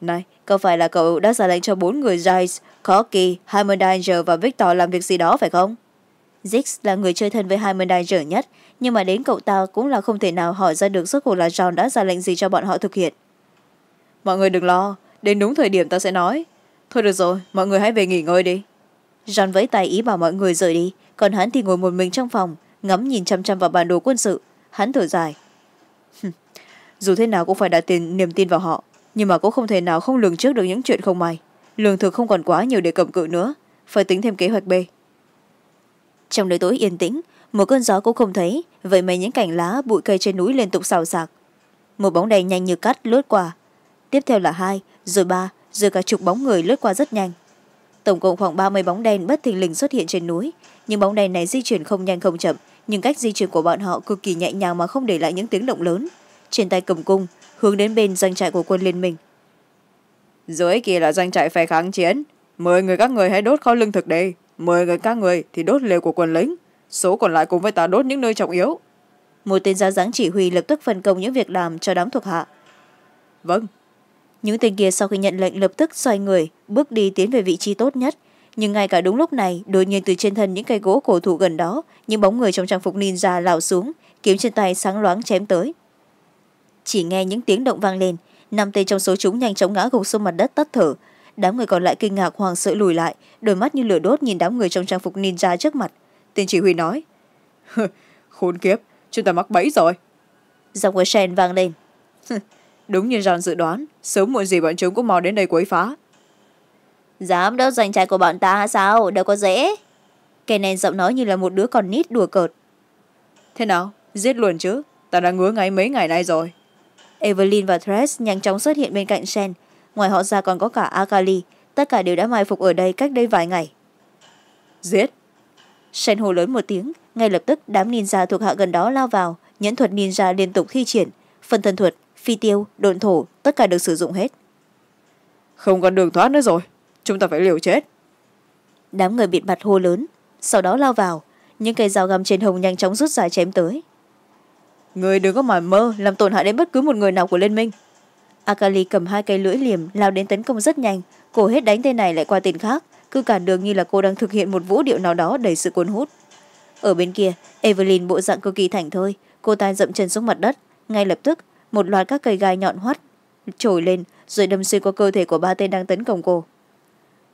này có phải là cậu đã ra lệnh cho bốn người giles corky hammond và victor làm việc gì đó phải không Zix là người chơi thân với hai mươi Harmonizer nhất, nhưng mà đến cậu ta cũng là không thể nào hỏi ra được suốt cuộc là John đã ra lệnh gì cho bọn họ thực hiện. Mọi người đừng lo, đến đúng thời điểm ta sẽ nói. Thôi được rồi, mọi người hãy về nghỉ ngơi đi. John với tay ý bảo mọi người rời đi, còn hắn thì ngồi một mình trong phòng, ngắm nhìn chăm chăm vào bản đồ quân sự. Hắn thở dài. Dù thế nào cũng phải đặt tiền niềm tin vào họ, nhưng mà cũng không thể nào không lường trước được những chuyện không may. Lương thực không còn quá nhiều để cầm cự nữa, phải tính thêm kế hoạch B trong nơi tối yên tĩnh một cơn gió cũng không thấy vậy mà những cành lá bụi cây trên núi liên tục xào xạc một bóng đèn nhanh như cắt lướt qua tiếp theo là hai rồi ba rồi cả chục bóng người lướt qua rất nhanh tổng cộng khoảng ba mươi bóng đen bất thình lình xuất hiện trên núi những bóng đèn này di chuyển không nhanh không chậm nhưng cách di chuyển của bọn họ cực kỳ nhẹ nhàng mà không để lại những tiếng động lớn trên tay cầm cung hướng đến bên doanh trại của quân liên minh dưới kia là doanh trại phe kháng chiến mời người các người hãy đốt kho lương thực đây mười người các người thì đốt lều của quân lính số còn lại cùng với ta đốt những nơi trọng yếu một tên giá dáng chỉ huy lập tức phân công những việc làm cho đám thuộc hạ vâng những tên kia sau khi nhận lệnh lập tức xoay người bước đi tiến về vị trí tốt nhất nhưng ngay cả đúng lúc này đột nhiên từ trên thân những cây gỗ cổ thụ gần đó những bóng người trong trang phục ninja lảo xuống kiếm trên tay sáng loáng chém tới chỉ nghe những tiếng động vang lên năm tên trong số chúng nhanh chóng ngã gục xuống mặt đất tắt thở đám người còn lại kinh ngạc hoàng sợ lùi lại đôi mắt như lửa đốt nhìn đám người trong trang phục ninja trước mặt tên chỉ huy nói khốn kiếp chúng ta mắc bẫy rồi giọng của shen vang lên đúng như rằng dự đoán sớm muộn gì bọn chúng cũng mò đến đây quấy phá dám đốt doanh trại của bọn ta sao đâu có dễ kẻ này giọng nói như là một đứa con nít đùa cợt thế nào giết luôn chứ ta đã ngứa ngáy mấy ngày nay rồi evelyn và thresh nhanh chóng xuất hiện bên cạnh shen ngoài họ ra còn có cả akali tất cả đều đã mai phục ở đây cách đây vài ngày giết sen hô lớn một tiếng ngay lập tức đám ninja thuộc hạ gần đó lao vào nhẫn thuật ninja liên tục thi triển phần thân thuật phi tiêu độn thổ tất cả được sử dụng hết không còn đường thoát nữa rồi chúng ta phải liều chết đám người bịt mặt hô lớn sau đó lao vào những cây dao găm trên hồng nhanh chóng rút dài chém tới người đừng có mải mơ làm tổn hại đến bất cứ một người nào của liên minh akali cầm hai cây lưỡi liềm lao đến tấn công rất nhanh cổ hết đánh tên này lại qua tên khác cứ cản đường như là cô đang thực hiện một vũ điệu nào đó đầy sự cuốn hút ở bên kia evelyn bộ dạng cực kỳ thảnh thơi cô ta dậm chân xuống mặt đất ngay lập tức một loạt các cây gai nhọn hoắt trồi lên rồi đâm xuyên qua cơ thể của ba tên đang tấn công cô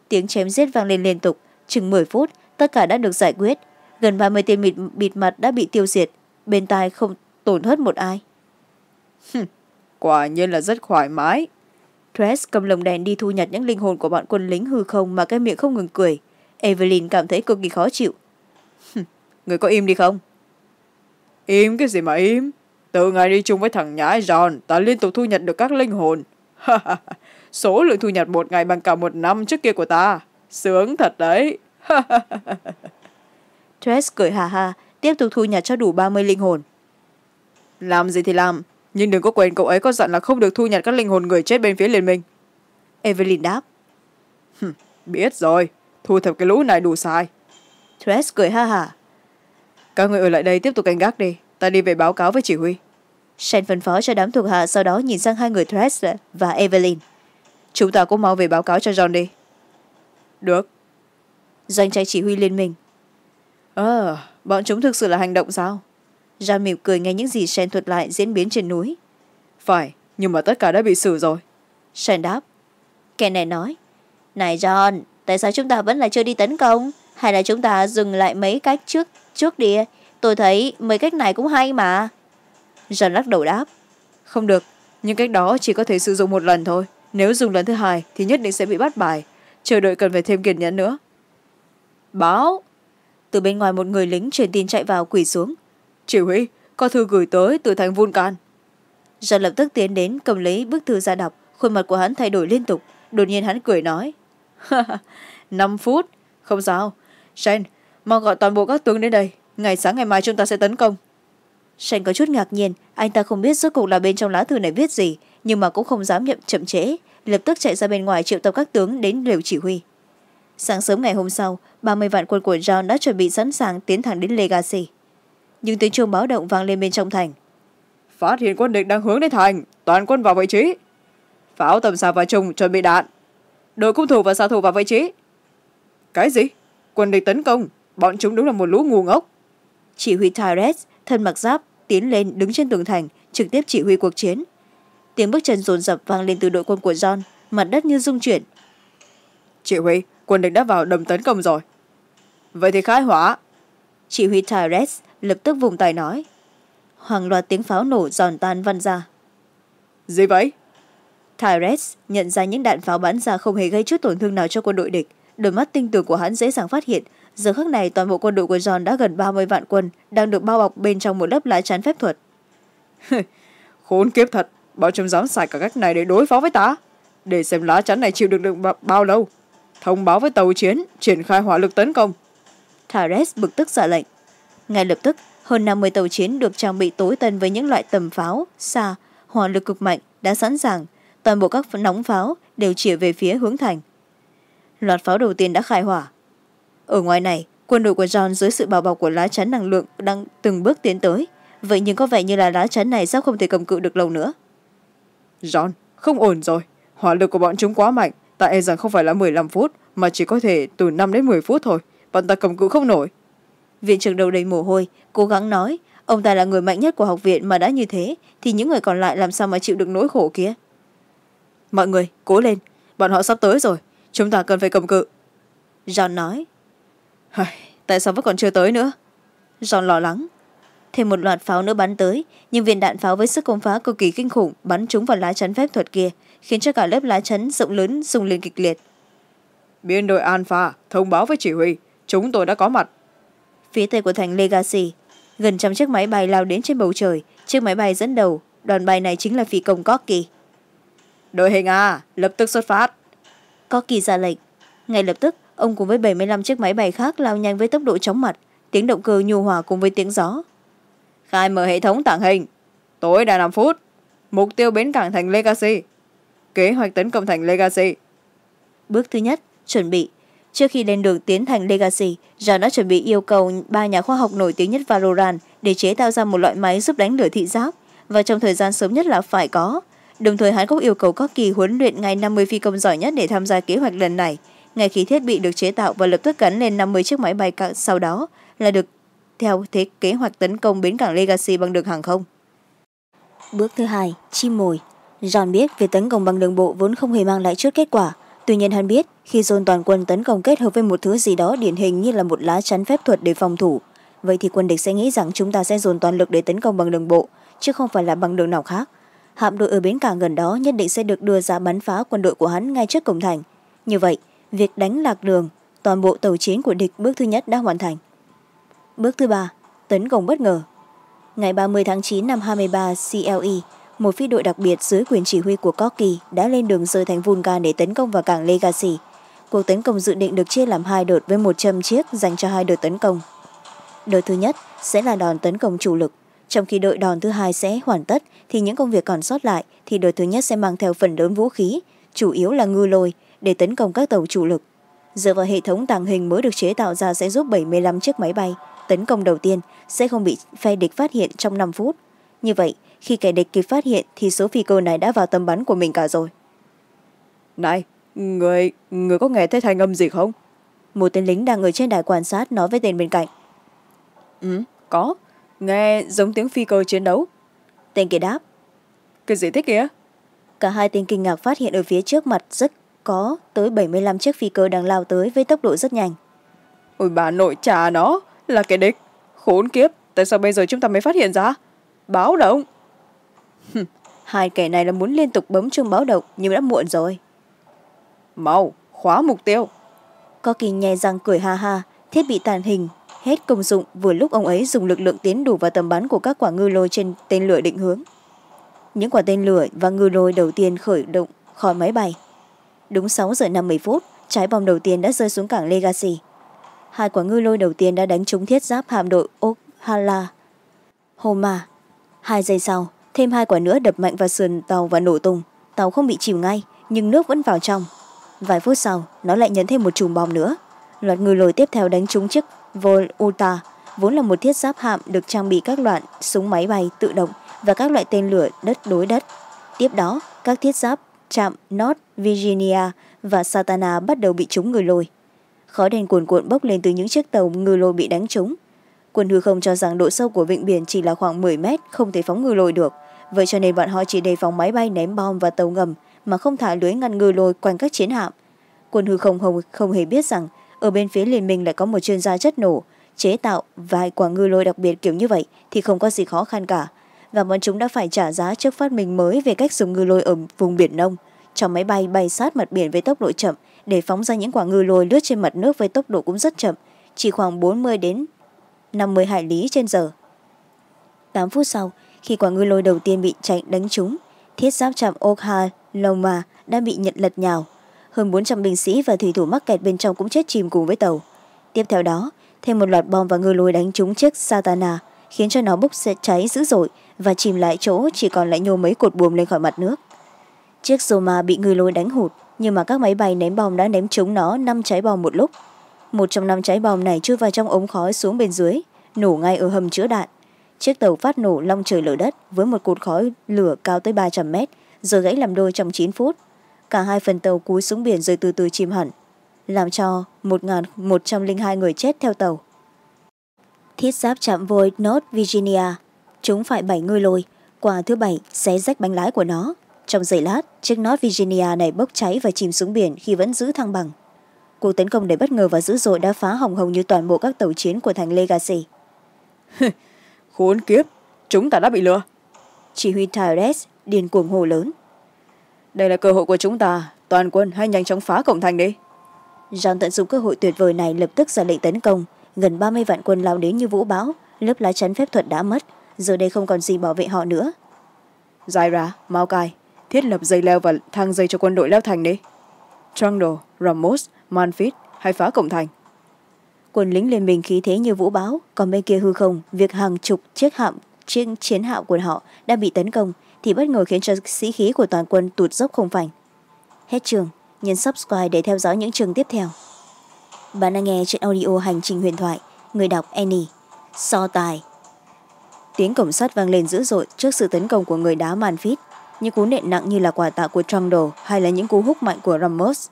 tiếng chém giết vang lên liên tục chừng m phút tất cả đã được giải quyết gần ba mươi tên bịt, bịt mặt đã bị tiêu diệt bên tai không tổn thất một ai quả nhiên là rất thoải mái Tress cầm lồng đèn đi thu nhặt những linh hồn của bạn quân lính hư không mà cái miệng không ngừng cười evelyn cảm thấy cực kỳ khó chịu người có im đi không im cái gì mà im từ ngày đi chung với thằng nhãi giòn ta liên tục thu nhặt được các linh hồn số lượng thu nhặt một ngày bằng cả một năm trước kia của ta sướng thật đấy Tress cười hà hà tiếp tục thu nhặt cho đủ ba mươi linh hồn làm gì thì làm nhưng đừng có quên cậu ấy có dặn là không được thu nhặt các linh hồn người chết bên phía liên minh evelyn đáp biết rồi thu thập cái lũ này đủ sai thresh cười ha hả các người ở lại đây tiếp tục canh gác đi ta đi về báo cáo với chỉ huy shen phân phó cho đám thuộc hạ sau đó nhìn sang hai người thresh và evelyn chúng ta cũng mau về báo cáo cho john đi được doanh trai chỉ huy liên minh ờ bọn chúng thực sự là hành động sao ra mỉm cười nghe những gì shen thuật lại diễn biến trên núi phải nhưng mà tất cả đã bị xử rồi shen đáp kẻ này nói này john tại sao chúng ta vẫn là chưa đi tấn công hay là chúng ta dừng lại mấy cách trước trước đi tôi thấy mấy cách này cũng hay mà john lắc đầu đáp không được những cách đó chỉ có thể sử dụng một lần thôi nếu dùng lần thứ hai thì nhất định sẽ bị bắt bài chờ đợi cần phải thêm kiên nhẫn nữa báo từ bên ngoài một người lính truyền tin chạy vào quỳ xuống chỉ huy có thư gửi tới từ thành Vun Can. Già lập tức tiến đến cầm lấy bức thư ra đọc khuôn mặt của hắn thay đổi liên tục đột nhiên hắn cười nói năm phút không sao shen mau gọi toàn bộ các tướng đến đây ngày sáng ngày mai chúng ta sẽ tấn công shen có chút ngạc nhiên anh ta không biết rốt cuộc là bên trong lá thư này viết gì nhưng mà cũng không dám nhậm chậm trễ lập tức chạy ra bên ngoài triệu tập các tướng đến liều chỉ huy sáng sớm ngày hôm sau ba mươi vạn quân của john đã chuẩn bị sẵn sàng tiến thẳng đến legacy những tiếng chuông báo động vang lên bên trong thành phát hiện quân địch đang hướng đến thành toàn quân vào vị trí pháo tầm xa và trùng chuẩn bị đạn đội cung thủ và xa thủ vào vị trí cái gì quân địch tấn công bọn chúng đúng là một lũ ngu ngốc chỉ huy tyres thân mặc giáp tiến lên đứng trên tường thành trực tiếp chỉ huy cuộc chiến tiếng bước chân rồn rập vang lên từ đội quân của john mặt đất như rung chuyển chỉ huy quân địch đã vào đầm tấn công rồi vậy thì khai hỏa chỉ huy tyres lập tức vùng tài nói hàng loạt tiếng pháo nổ giòn tan văng ra gì vậy tyres nhận ra những đạn pháo bắn ra không hề gây chút tổn thương nào cho quân đội địch đôi mắt tinh tường của hắn dễ dàng phát hiện giờ khắc này toàn bộ quân đội của john đã gần ba mươi vạn quân đang được bao bọc bên trong một lớp lá chắn phép thuật khốn kiếp thật bọn chúng dám xài cả cách này để đối phó với ta để xem lá chắn này chịu được đựng bao lâu thông báo với tàu chiến triển khai hỏa lực tấn công thares bực tức ra lệnh ngay lập tức hơn năm mươi tàu chiến được trang bị tối tân với những loại tầm pháo xa hỏa lực cực mạnh đã sẵn sàng toàn bộ các nóng pháo đều chĩa về phía hướng thành loạt pháo đầu tiên đã khai hỏa ở ngoài này quân đội của john dưới sự bảo bọc của lá chắn năng lượng đang từng bước tiến tới vậy nhưng có vẻ như là lá chắn này sắp không thể cầm cự được lâu nữa john không ổn rồi hỏa lực của bọn chúng quá mạnh ta e rằng không phải là m ộ phút mà chỉ có thể từ năm đến m phút thôi bọn ta cầm cự không nổi viện trưởng đầu đầy mồ hôi cố gắng nói ông ta là người mạnh nhất của học viện mà đã như thế thì những người còn lại làm sao mà chịu được nỗi khổ kia mọi người cố lên bọn họ sắp tới rồi chúng ta cần phải cầm cự john nói tại sao vẫn còn chưa tới nữa john lo lắng thêm một loạt pháo nữa bắn tới nhưng viên đạn pháo với sức công phá cực kỳ kinh khủng bắn trúng vào lá chắn phép thuật kia khiến cho cả lớp lá chắn rộng lớn rung lên kịch liệt biên đội alpha thông báo với chỉ huy chúng tôi đã có mặt phía tây của thành legacy gần trăm chiếc máy bay lao đến trên bầu trời chiếc máy bay dẫn đầu đoàn bay này chính là phi công corky đội hình à lập tức xuất phát corky ra lệnh ngay lập tức ông cùng với bảy mươi năm chiếc máy bay khác lao nhanh với tốc độ chóng mặt tiếng động cơ nhu hòa cùng với tiếng gió khai mở hệ thống tảng hình tối đa năm phút mục tiêu bến cảng thành legacy kế hoạch tấn công thành legacy bước thứ nhất chuẩn bị trước khi lên đường tiến thành legacy john đã chuẩn bị yêu cầu ba nhà khoa học nổi tiếng nhất valorant để chế tạo ra một loại máy giúp đánh lửa thị giác và trong thời gian sớm nhất là phải có đồng thời hắn cũng yêu cầu các kỳ huấn luyện ngay năm mươi phi công giỏi nhất để tham gia kế hoạch lần này ngay khi thiết bị được chế tạo và lập tức gắn lên năm mươi chiếc máy bay sau đó là được theo thế kế hoạch tấn công bến cảng legacy bằng đường hàng không bước thứ hai chim mồi john biết việc tấn công bằng đường bộ vốn không hề mang lại chút kết quả tuy nhiên hắn biết khi dồn toàn quân tấn công kết hợp với một thứ gì đó điển hình như là một lá chắn phép thuật để phòng thủ vậy thì quân địch sẽ nghĩ rằng chúng ta sẽ dồn toàn lực để tấn công bằng đường bộ chứ không phải là bằng đường nào khác hạm đội ở bến cảng gần đó nhất định sẽ được đưa ra bắn phá quân đội của hắn ngay trước cổng thành như vậy việc đánh lạc đường toàn bộ tàu chiến của địch bước thứ nhất đã hoàn thành bước thứ ba tấn công bất ngờ ngày 30 tháng 9 năm 23 CLE, một phi đội đặc biệt dưới quyền chỉ huy của Corky đã lên đường rời thành Vulcan để tấn công vào cảng Legacy. Cuộc tấn công dự định được chia làm hai đợt với 100 chiếc dành cho hai đợt tấn công. Đợt thứ nhất sẽ là đòn tấn công chủ lực. Trong khi đội đòn thứ hai sẽ hoàn tất thì những công việc còn sót lại thì đội thứ nhất sẽ mang theo phần lớn vũ khí, chủ yếu là ngư lôi, để tấn công các tàu chủ lực. Dựa vào hệ thống tàng hình mới được chế tạo ra sẽ giúp 75 chiếc máy bay, tấn công đầu tiên sẽ không bị phe địch phát hiện trong 5 phút. Như vậy, khi kẻ địch kịp phát hiện thì số phi cơ này đã vào tầm bắn của mình cả rồi này người người có nghe thấy thanh âm gì không một tên lính đang ở trên đài quan sát nói với tên bên cạnh ừ có nghe giống tiếng phi cơ chiến đấu tên kia đáp cái gì thế kia? cả hai tên kinh ngạc phát hiện ở phía trước mặt rất có tới bảy mươi năm chiếc phi cơ đang lao tới với tốc độ rất nhanh ôi bà nội trả nó là kẻ địch khốn kiếp tại sao bây giờ chúng ta mới phát hiện ra báo động hai kẻ này là muốn liên tục bấm chuông báo động nhưng đã muộn rồi mau khóa mục tiêu có kỳ nhè răng cười ha ha thiết bị tàn hình hết công dụng vừa lúc ông ấy dùng lực lượng tiến đủ vào tầm bắn của các quả ngư lôi trên tên lửa định hướng những quả tên lửa và ngư lôi đầu tiên khởi động khỏi máy bay đúng sáu giờ năm mươi phút trái bom đầu tiên đã rơi xuống cảng legacy hai quả ngư lôi đầu tiên đã đánh trúng thiết giáp hạm đội okhala homa hai giây sau thêm hai quả nữa đập mạnh vào sườn tàu và nổ tung tàu không bị chìm ngay nhưng nước vẫn vào trong vài phút sau nó lại nhấn thêm một chùm bom nữa loạt ngư lồi tiếp theo đánh trúng chiếc voluta vốn là một thiết giáp hạm được trang bị các loại súng máy bay tự động và các loại tên lửa đất đối đất tiếp đó các thiết giáp chạm north virginia và satana bắt đầu bị trúng ngư lôi khói đen cuồn cuộn bốc lên từ những chiếc tàu ngư lôi bị đánh trúng quân hư không cho rằng độ sâu của vịnh biển chỉ là khoảng m mét không thể phóng ngư lôi được vậy cho nên bọn họ chỉ đề phòng máy bay ném bom và tàu ngầm mà không thả lưới ngăn ngư lôi quanh các chiến hạm quân hư không không, không hề biết rằng ở bên phía liên minh lại có một chuyên gia chất nổ chế tạo vài quả ngư lôi đặc biệt kiểu như vậy thì không có gì khó khăn cả và bọn chúng đã phải trả giá trước phát minh mới về cách dùng ngư lôi ở vùng biển nông cho máy bay bay sát mặt biển với tốc độ chậm để phóng ra những quả ngư lôi lướt trên mặt nước với tốc độ cũng rất chậm chỉ khoảng bốn mươi đến năm mươi hải lý trên giờ tám phút sau khi quả ngư lôi đầu tiên bị chạy đánh trúng thiết giáp trạm okha loma đã bị nhận lật nhào hơn bốn trăm binh sĩ và thủy thủ mắc kẹt bên trong cũng chết chìm cùng với tàu tiếp theo đó thêm một loạt bom và ngư lôi đánh trúng chiếc satana khiến cho nó bốc cháy dữ dội và chìm lại chỗ chỉ còn lại nhô mấy cột buồm lên khỏi mặt nước chiếc roma bị ngư lôi đánh hụt nhưng mà các máy bay ném bom đã ném trúng nó năm trái bom một lúc một trong năm trái bom này chui vào trong ống khói xuống bên dưới nổ ngay ở hầm chữa đạn chiếc tàu phát nổ long trời lở đất với một cột khói lửa cao tới ba trăm mét rồi gãy làm đôi trong chín phút cả hai phần tàu cúi xuống biển rồi từ từ chìm hẳn làm cho một một trăm linh hai người chết theo tàu thiết giáp chạm vôi north virginia chúng phải bảy ngư lôi quả thứ bảy xé rách bánh lái của nó trong giây lát chiếc north virginia này bốc cháy và chìm xuống biển khi vẫn giữ thăng bằng cuộc tấn công đầy bất ngờ và dữ dội đã phá hỏng hầu như toàn bộ các tàu chiến của thành legacy khốn kiếp chúng ta đã bị lừa chỉ huy tyres điền cuồng hồ lớn đây là cơ hội của chúng ta toàn quân hãy nhanh chóng phá cổng thành đi John tận dụng cơ hội tuyệt vời này lập tức ra lệnh tấn công gần ba mươi vạn quân lao đến như vũ bão lớp lá chắn phép thuật đã mất giờ đây không còn gì bảo vệ họ nữa Mao cai, thiết lập dây leo và thang dây cho quân đội leo thành đi Trundle, ramos manfit hay phá cổng thành quân lính liên minh khí thế như vũ bão còn bên kia hư không việc hàng chục chiếc hạm chiếc chiến hạm của họ đã bị tấn công thì bất ngờ khiến cho sĩ khí của toàn quân tụt dốc không phanh hết trường nhấn subscribe để theo dõi những trường tiếp theo bạn đang nghe trên audio hành trình huyền thoại người đọc annie so tài tiếng cổng sắt vang lên dữ dội trước sự tấn công của người đá màn những cú nện nặng như là quả tạ của trundle hay là những cú hút mạnh của ramos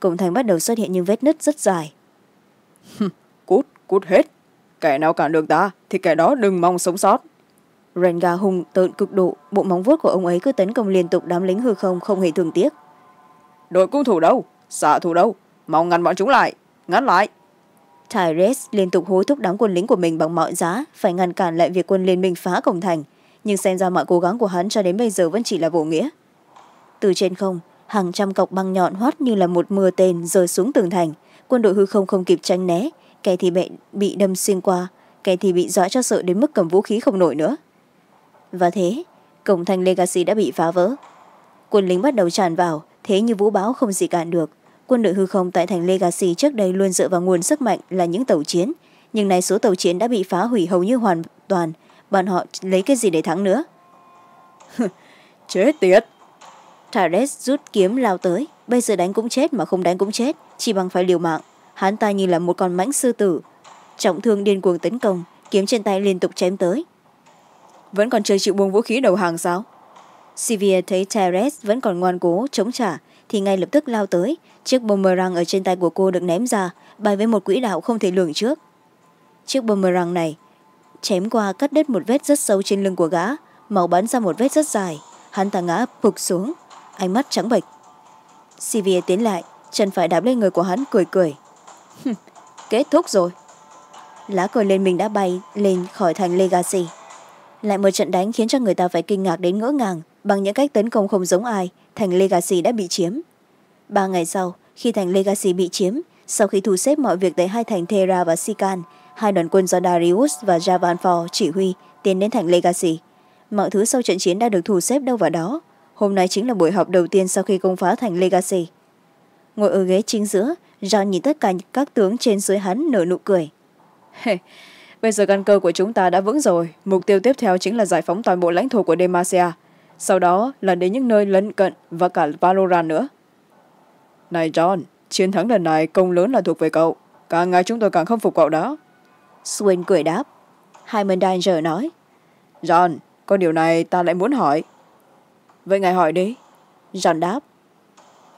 cổng thành bắt đầu xuất hiện những vết nứt rất dài cút cút hết kẻ nào cản được ta thì kẻ đó đừng mong sống sót renga hùng tợn cực độ bộ móng vuốt của ông ấy cứ tấn công liên tục đám lính hư không không hề thương tiếc đội cung thủ đâu xạ thủ đâu mau ngăn bọn chúng lại ngăn lại tyres liên tục hối thúc đám quân lính của mình bằng mọi giá phải ngăn cản lại việc quân liên minh phá cổng thành nhưng xem ra mọi cố gắng của hắn cho đến bây giờ vẫn chỉ là vô nghĩa từ trên không hàng trăm cọc băng nhọn hoắt như là một mưa tên rơi xuống tường thành quân đội hư không không kịp tránh né kẻ thì bị đâm xuyên qua kẻ thì bị dọa cho sợ đến mức cầm vũ khí không nổi nữa và thế cổng thành legacy đã bị phá vỡ quân lính bắt đầu tràn vào thế như vũ bão không gì cản được quân đội hư không tại thành legacy trước đây luôn dựa vào nguồn sức mạnh là những tàu chiến nhưng nay số tàu chiến đã bị phá hủy hầu như hoàn toàn bọn họ lấy cái gì để thắng nữa chết tiệt Trares rút kiếm lao tới bây giờ đánh cũng chết mà không đánh cũng chết chỉ bằng phải liều mạng hắn ta như là một con mãnh sư tử trọng thương điên cuồng tấn công kiếm trên tay liên tục chém tới vẫn còn chưa chịu buông vũ khí đầu hàng sao Sivir thấy Teres vẫn còn ngoan cố, chống trả, thì ngay lập tức lao tới. Chiếc boomerang ở trên tay của cô được ném ra, bay với một quỹ đạo không thể lường trước. Chiếc boomerang này chém qua cắt đứt một vết rất sâu trên lưng của gã máu bắn ra một vết rất dài hắn ta ngã phục xuống ánh mắt trắng bệch sivir tiến lại chân phải đạp lên người của hắn cười cười kết thúc rồi lá cờ lên mình đã bay lên khỏi thành legacy lại một trận đánh khiến cho người ta phải kinh ngạc đến ngỡ ngàng bằng những cách tấn công không giống ai thành legacy đã bị chiếm ba ngày sau khi thành legacy bị chiếm sau khi thu xếp mọi việc tại hai thành thera và sican hai đoàn quân do darius và javanfor chỉ huy tiến đến thành legacy mọi thứ sau trận chiến đã được thu xếp đâu vào đó hôm nay chính là buổi họp đầu tiên sau khi công phá thành legacy ngồi ở ghế chính giữa john nhìn tất cả các tướng trên dưới hắn nở nụ cười bây giờ căn cơ của chúng ta đã vững rồi mục tiêu tiếp theo chính là giải phóng toàn bộ lãnh thổ của demacia sau đó là đến những nơi lân cận và cả valoran nữa này john chiến thắng lần này công lớn là thuộc về cậu càng ngày chúng tôi càng không phục cậu đó Swain cười đáp. Hyman Danger nói. John, có điều này ta lại muốn hỏi. Vậy ngài hỏi đi. John đáp.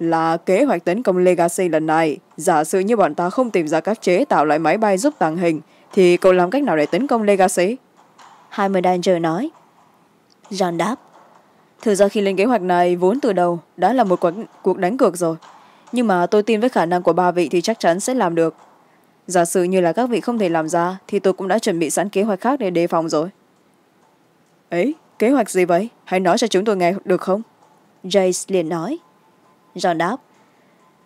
Là kế hoạch tấn công Legacy lần này, giả sử như bọn ta không tìm ra cách chế tạo lại máy bay giúp tàng hình, thì cậu làm cách nào để tấn công Legacy? Hai mươi Danger nói. John đáp. Thực ra khi lên kế hoạch này vốn từ đầu đã là một cuộc đánh cược rồi. Nhưng mà tôi tin với khả năng của ba vị thì chắc chắn sẽ làm được giả sử như là các vị không thể làm ra thì tôi cũng đã chuẩn bị sẵn kế hoạch khác để đề phòng rồi ấy kế hoạch gì vậy hãy nói cho chúng tôi nghe được không jace liền nói john đáp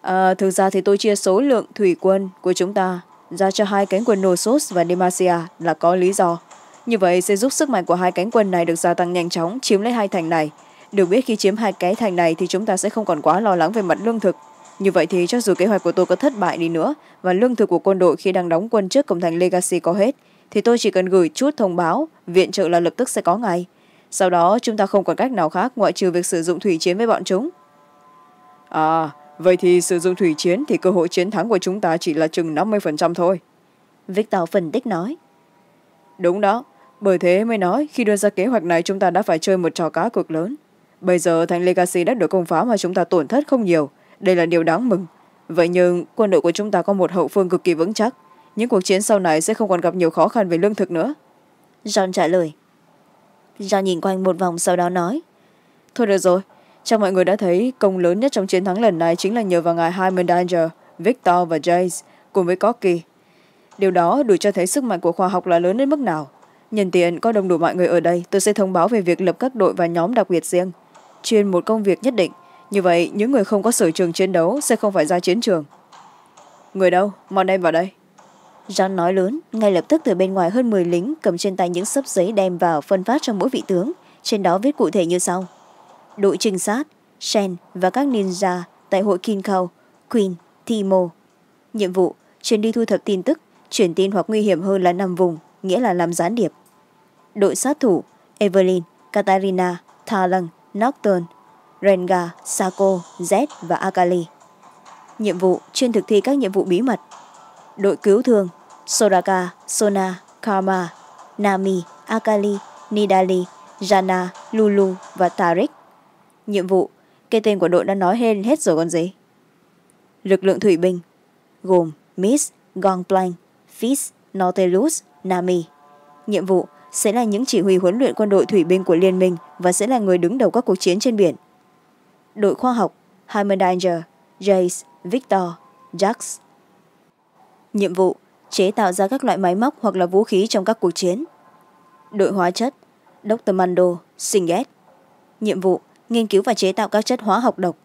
à, thực ra thì tôi chia số lượng thủy quân của chúng ta ra cho hai cánh quân nosos và demacia là có lý do như vậy sẽ giúp sức mạnh của hai cánh quân này được gia tăng nhanh chóng chiếm lấy hai thành này được biết khi chiếm hai cái thành này thì chúng ta sẽ không còn quá lo lắng về mặt lương thực như vậy thì cho dù kế hoạch của tôi có thất bại đi nữa và lương thực của quân đội khi đang đóng quân trước cổng thành Legacy có hết, thì tôi chỉ cần gửi chút thông báo, viện trợ là lập tức sẽ có ngay. Sau đó chúng ta không còn cách nào khác ngoại trừ việc sử dụng thủy chiến với bọn chúng. À, vậy thì sử dụng thủy chiến thì cơ hội chiến thắng của chúng ta chỉ là chừng năm 50% thôi. Victor phân tích nói. Đúng đó, bởi thế mới nói khi đưa ra kế hoạch này chúng ta đã phải chơi một trò cá cực lớn. Bây giờ thành Legacy đã được công phá mà chúng ta tổn thất không nhiều đây là điều đáng mừng vậy nhưng quân đội của chúng ta có một hậu phương cực kỳ vững chắc những cuộc chiến sau này sẽ không còn gặp nhiều khó khăn về lương thực nữa john trả lời john nhìn quanh một vòng sau đó nói thôi được rồi cho mọi người đã thấy công lớn nhất trong chiến thắng lần này chính là nhờ vào ngài Hyman Danger, Victor và Jace cùng với Corky. Điều đó đủ cho thấy sức mạnh của khoa học là lớn đến mức nào. Nhân tiện có đông đủ mọi người ở đây, tôi sẽ thông báo về việc lập các đội và nhóm đặc biệt riêng, chuyên một công việc nhất định như vậy những người không có sở trường chiến đấu sẽ không phải ra chiến trường người đâu mau đem vào đây John nói lớn, ngay lập tức từ bên ngoài hơn 10 lính cầm trên tay những sấp giấy đem vào phân phát cho mỗi vị tướng, trên đó viết cụ thể như sau. Đội trinh sát, Shen và các ninja tại hội Kinkau, Queen, Timo. Nhiệm vụ, chuyến đi thu thập tin tức, chuyển tin hoặc nguy hiểm hơn là nằm vùng, nghĩa là làm gián điệp. Đội sát thủ, Evelyn, Katarina, Thalang, Nocturne, Renga, Sako, Z và Akali. Nhiệm vụ chuyên thực thi các nhiệm vụ bí mật. Đội cứu thương Soraka, Sona, Karma, Nami, Akali, Nidali, Jana, Lulu và Tarik. Nhiệm vụ, cái tên của đội đã nói hên hết rồi con gì. Lực lượng thủy binh gồm Miss, Gongplank, Fizz, Nautilus, Nami. Nhiệm vụ sẽ là những chỉ huy huấn luyện quân đội thủy binh của Liên minh và sẽ là người đứng đầu các cuộc chiến trên biển đội khoa học Heimerdinger, Jace, Victor, Jax. Nhiệm vụ chế tạo ra các loại máy móc hoặc là vũ khí trong các cuộc chiến. Đội hóa chất Dr. Mando, Singet. Nhiệm vụ nghiên cứu và chế tạo các chất hóa học độc.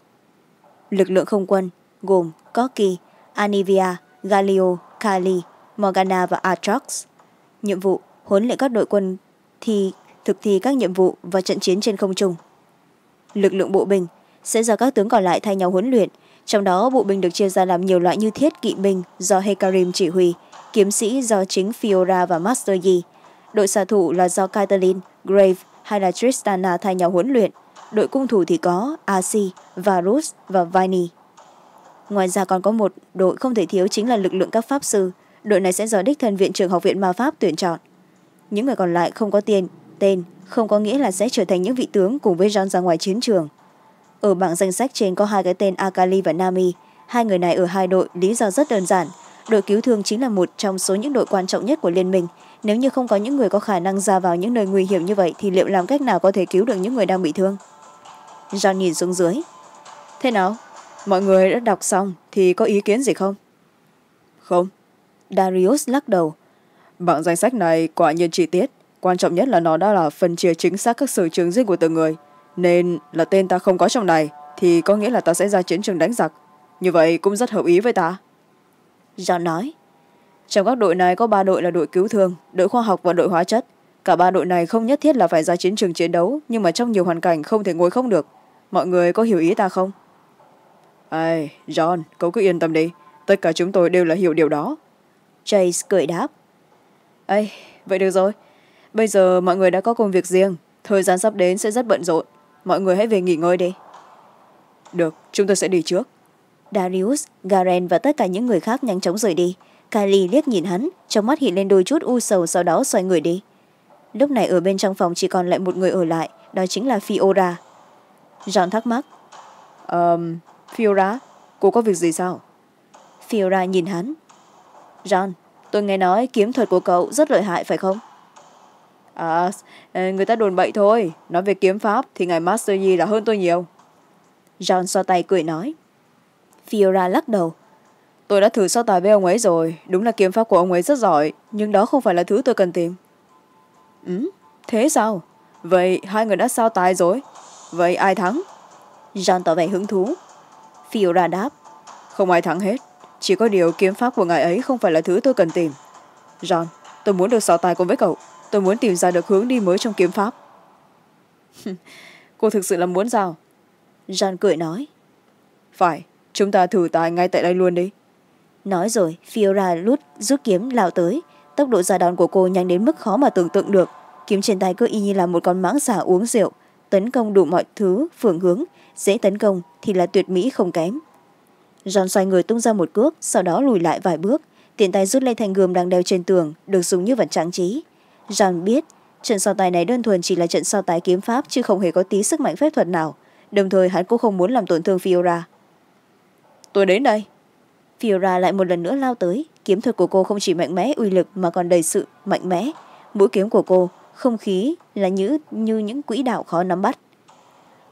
Lực lượng không quân gồm Corky, Anivia, Galio, Kali, Morgana và Atrox. Nhiệm vụ huấn luyện các đội quân thi thực thi các nhiệm vụ và trận chiến trên không trung. Lực lượng bộ binh sẽ do các tướng còn lại thay nhau huấn luyện trong đó bộ binh được chia ra làm nhiều loại như thiết kỵ binh do hekarim chỉ huy kiếm sĩ do chính fiora và master yi đội xạ thủ là do catalin grave hay là tristana thay nhau huấn luyện đội cung thủ thì có asi varus và vini ngoài ra còn có một đội không thể thiếu chính là lực lượng các pháp sư đội này sẽ do đích thân viện trưởng học viện ma pháp tuyển chọn những người còn lại không có tiền tên không có nghĩa là sẽ trở thành những vị tướng cùng với john ra ngoài chiến trường ở bảng danh sách trên có hai cái tên akali và nami hai người này ở hai đội lý do rất đơn giản đội cứu thương chính là một trong số những đội quan trọng nhất của liên minh nếu như không có những người có khả năng ra vào những nơi nguy hiểm như vậy thì liệu làm cách nào có thể cứu được những người đang bị thương john nhìn xuống dưới thế nào mọi người đã đọc xong thì có ý kiến gì không không darius lắc đầu bảng danh sách này quả nhiên chi tiết quan trọng nhất là nó đã là phân chia chính xác các sở trường riêng của từng người nên là tên ta không có trong này thì có nghĩa là ta sẽ ra chiến trường đánh giặc như vậy cũng rất hợp ý với ta john nói trong các đội này có ba đội là đội cứu thương đội khoa học và đội hóa chất cả ba đội này không nhất thiết là phải ra chiến trường chiến đấu nhưng mà trong nhiều hoàn cảnh không thể ngồi không được mọi người có hiểu ý ta không ai john cậu cứ yên tâm đi tất cả chúng tôi đều là hiểu điều đó chase cười đáp ấy vậy được rồi bây giờ mọi người đã có công việc riêng thời gian sắp đến sẽ rất bận rộn mọi người hãy về nghỉ ngơi đi được chúng tôi sẽ đi trước darius garen và tất cả những người khác nhanh chóng rời đi Kali liếc nhìn hắn trong mắt hiện lên đôi chút u sầu sau đó xoay người đi lúc này ở bên trong phòng chỉ còn lại một người ở lại đó chính là fiora john thắc mắc um, fiora cô có việc gì sao fiora nhìn hắn john tôi nghe nói kiếm thuật của cậu rất lợi hại phải không À, ờ, người ta đồn bậy thôi. Nói về kiếm pháp thì ngài Master Yi là hơn tôi nhiều. John so tay cười nói. Fiora lắc đầu. Tôi đã thử so tài với ông ấy rồi. Đúng là kiếm pháp của ông ấy rất giỏi. Nhưng đó không phải là thứ tôi cần tìm. Ừ, thế sao? Vậy hai người đã sao tài rồi. Vậy ai thắng? John tỏ vẻ hứng thú. Fiora đáp. Không ai thắng hết. Chỉ có điều kiếm pháp của ngài ấy không phải là thứ tôi cần tìm. John, tôi muốn được so tài cùng với cậu tôi muốn tìm ra được hướng đi mới trong kiếm pháp cô thực sự là muốn sao jean cười nói phải chúng ta thử tài ngay tại đây luôn đi nói rồi fiora lút rút kiếm lao tới tốc độ ra đòn của cô nhanh đến mức khó mà tưởng tượng được kiếm trên tay cứ y như là một con mãng xà uống rượu tấn công đủ mọi thứ phương hướng dễ tấn công thì là tuyệt mỹ không kém john xoay người tung ra một cước sau đó lùi lại vài bước tiện tay rút lấy thanh gươm đang đeo trên tường được dùng như vật trang trí Giang biết trận so tài này đơn thuần chỉ là trận so tài kiếm pháp chứ không hề có tí sức mạnh phép thuật nào đồng thời hắn cũng không muốn làm tổn thương fiora tôi đến đây fiora lại một lần nữa lao tới kiếm thuật của cô không chỉ mạnh mẽ uy lực mà còn đầy sự mạnh mẽ mũi kiếm của cô không khí là như, như những quỹ đạo khó nắm bắt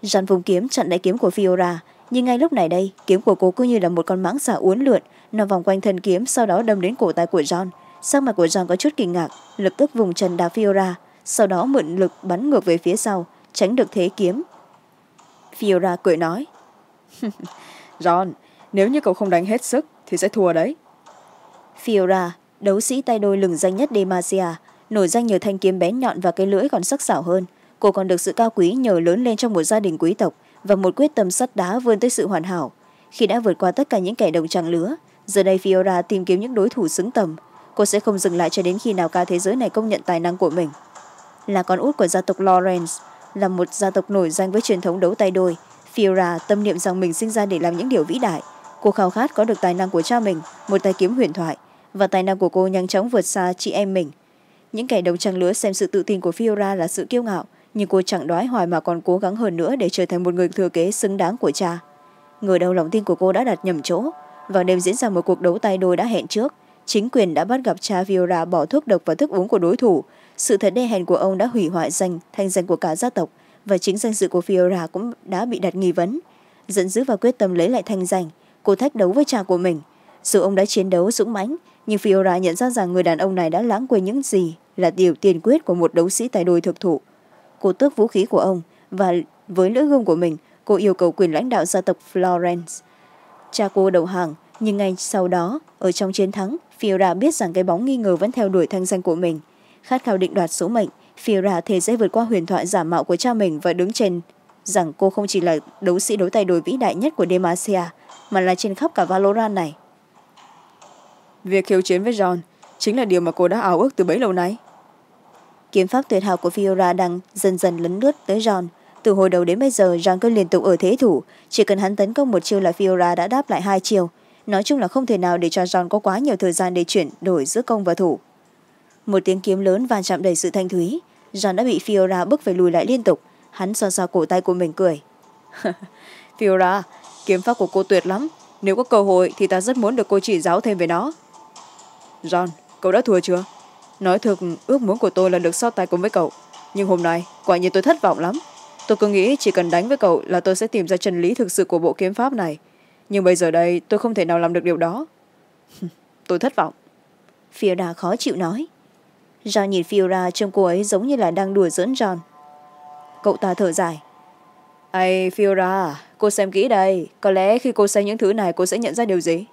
Giàn vùng kiếm chặn đại kiếm của fiora nhưng ngay lúc này đây kiếm của cô cứ như là một con mãng xà uốn lượn nằm vòng quanh thân kiếm sau đó đâm đến cổ tay của john sắc mặt của john có chút kinh ngạc lập tức vùng chân đá fiora sau đó mượn lực bắn ngược về phía sau tránh được thế kiếm fiora cười nói john nếu như cậu không đánh hết sức thì sẽ thua đấy fiora đấu sĩ tay đôi lừng danh nhất demacia nổi danh nhờ thanh kiếm bén nhọn và cái lưỡi còn sắc sảo hơn cô còn được sự cao quý nhờ lớn lên trong một gia đình quý tộc và một quyết tâm sắt đá vươn tới sự hoàn hảo khi đã vượt qua tất cả những kẻ đồng trang lứa giờ đây fiora tìm kiếm những đối thủ xứng tầm cô sẽ không dừng lại cho đến khi nào cả thế giới này công nhận tài năng của mình là con út của gia tộc lawrence là một gia tộc nổi danh với truyền thống đấu tay đôi fiora tâm niệm rằng mình sinh ra để làm những điều vĩ đại cô khao khát có được tài năng của cha mình một tay kiếm huyền thoại và tài năng của cô nhanh chóng vượt xa chị em mình những kẻ đồng trang lứa xem sự tự tin của fiora là sự kiêu ngạo nhưng cô chẳng đoái hoài mà còn cố gắng hơn nữa để trở thành một người thừa kế xứng đáng của cha người đầu lòng tin của cô đã đặt nhầm chỗ vào đêm diễn ra một cuộc đấu tay đôi đã hẹn trước chính quyền đã bắt gặp cha Viola bỏ thuốc độc vào thức uống của đối thủ. Sự thật đê hèn của ông đã hủy hoại danh, thanh danh của cả gia tộc và chính danh dự của Fiora cũng đã bị đặt nghi vấn. Giận dữ và quyết tâm lấy lại thanh danh, cô thách đấu với cha của mình. Dù ông đã chiến đấu dũng mãnh, nhưng Fiora nhận ra rằng người đàn ông này đã lãng quên những gì là điều tiền quyết của một đấu sĩ tài đôi thực thụ. Cô tước vũ khí của ông và với lưỡi gươm của mình, cô yêu cầu quyền lãnh đạo gia tộc Florence. Cha cô đầu hàng, nhưng ngay sau đó, ở trong chiến thắng, Fiora biết rằng cái bóng nghi ngờ vẫn theo đuổi thanh danh của mình. Khát khao định đoạt số mệnh, Fiora thề sẽ vượt qua huyền thoại giả mạo của cha mình và đứng trên rằng cô không chỉ là đấu sĩ đấu tay đôi vĩ đại nhất của Demacia, mà là trên khắp cả Valoran này. Việc khiêu chiến với John chính là điều mà cô đã ảo ước từ bấy lâu nay. Kiếm pháp tuyệt hảo của Fiora đang dần dần lấn lướt tới John. Từ hồi đầu đến bây giờ, John cứ liên tục ở thế thủ. Chỉ cần hắn tấn công một chiêu là Fiora đã đáp lại hai chiêu, nói chung là không thể nào để cho john có quá nhiều thời gian để chuyển đổi giữa công và thủ một tiếng kiếm lớn và chạm đầy sự thanh thúy john đã bị fiora bức phải lùi lại liên tục hắn so so cổ tay của mình cười, fiora kiếm pháp của cô tuyệt lắm nếu có cơ hội thì ta rất muốn được cô chỉ giáo thêm về nó john cậu đã thua chưa nói thực ước muốn của tôi là được so tài cùng với cậu nhưng hôm nay quả nhiên tôi thất vọng lắm tôi cứ nghĩ chỉ cần đánh với cậu là tôi sẽ tìm ra chân lý thực sự của bộ kiếm pháp này nhưng bây giờ đây tôi không thể nào làm được điều đó tôi thất vọng fiora khó chịu nói do nhìn fiora trông cô ấy giống như là đang đùa giỡn tròn cậu ta thở dài ây fiora cô xem kỹ đây có lẽ khi cô xem những thứ này cô sẽ nhận ra điều gì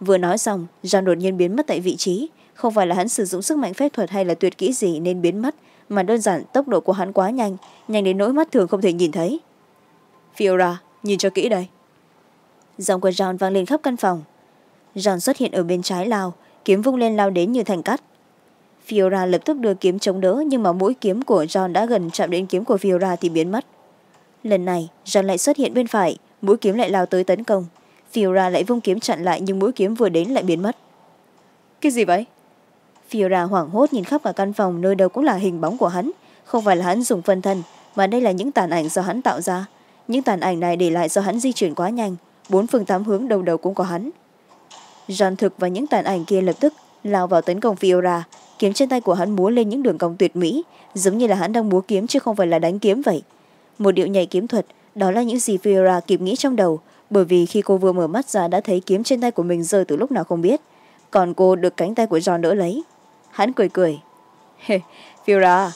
vừa nói xong john đột nhiên biến mất tại vị trí không phải là hắn sử dụng sức mạnh phép thuật hay là tuyệt kỹ gì nên biến mất mà đơn giản tốc độ của hắn quá nhanh nhanh đến nỗi mắt thường không thể nhìn thấy fiora nhìn cho kỹ đây giọng của john vang lên khắp căn phòng john xuất hiện ở bên trái lao kiếm vung lên lao đến như thành cắt fiora lập tức đưa kiếm chống đỡ nhưng mà mũi kiếm của john đã gần chạm đến kiếm của fiora thì biến mất lần này john lại xuất hiện bên phải mũi kiếm lại lao tới tấn công fiora lại vung kiếm chặn lại nhưng mũi kiếm vừa đến lại biến mất cái gì vậy fiora hoảng hốt nhìn khắp cả căn phòng nơi đâu cũng là hình bóng của hắn không phải là hắn dùng phân thân mà đây là những tàn ảnh do hắn tạo ra những tàn ảnh này để lại do hắn di chuyển quá nhanh bốn phương tám hướng đầu đầu cũng có hắn gian thực và những tàn ảnh kia lập tức lao vào tấn công fiora kiếm trên tay của hắn múa lên những đường cong tuyệt mỹ giống như là hắn đang múa kiếm chứ không phải là đánh kiếm vậy một điệu nhảy kiếm thuật đó là những gì fiora kịp nghĩ trong đầu bởi vì khi cô vừa mở mắt ra đã thấy kiếm trên tay của mình rơi từ lúc nào không biết còn cô được cánh tay của john đỡ lấy hắn cười cười fiora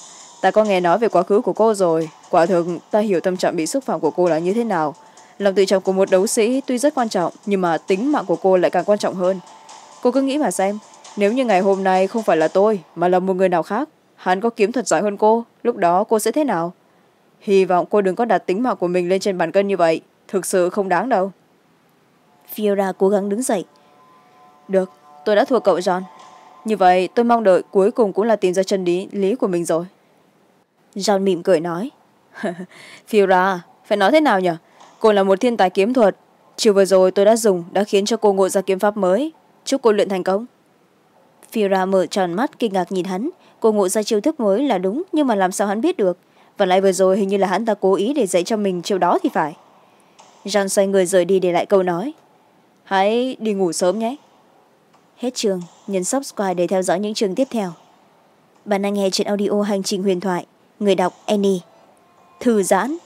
ta có nghe nói về quá khứ của cô rồi quả thực ta hiểu tâm trạng bị xúc phạm của cô là như thế nào lòng tự trọng của một đấu sĩ tuy rất quan trọng nhưng mà tính mạng của cô lại càng quan trọng hơn cô cứ nghĩ mà xem nếu như ngày hôm nay không phải là tôi mà là một người nào khác hắn có kiếm thuật giỏi hơn cô lúc đó cô sẽ thế nào hy vọng cô đừng có đặt tính mạng của mình lên trên bàn cân như vậy thực sự không đáng đâu fiora cố gắng đứng dậy được tôi đã thua cậu john như vậy tôi mong đợi cuối cùng cũng là tìm ra chân lý lý của mình rồi john mỉm cười nói fiora phải nói thế nào nhỉ cô là một thiên tài kiếm thuật chiều vừa rồi tôi đã dùng đã khiến cho cô ngộ ra kiếm pháp mới chúc cô luyện thành công phira mở tròn mắt kinh ngạc nhìn hắn cô ngộ ra chiêu thức mới là đúng nhưng mà làm sao hắn biết được và lại vừa rồi hình như là hắn ta cố ý để dạy cho mình chiêu đó thì phải jean xoay người rời đi để lại câu nói hãy đi ngủ sớm nhé hết trường nhấn subscribe để theo dõi những trường tiếp theo bạn đang nghe trên audio hành trình huyền thoại người đọc annie thư giãn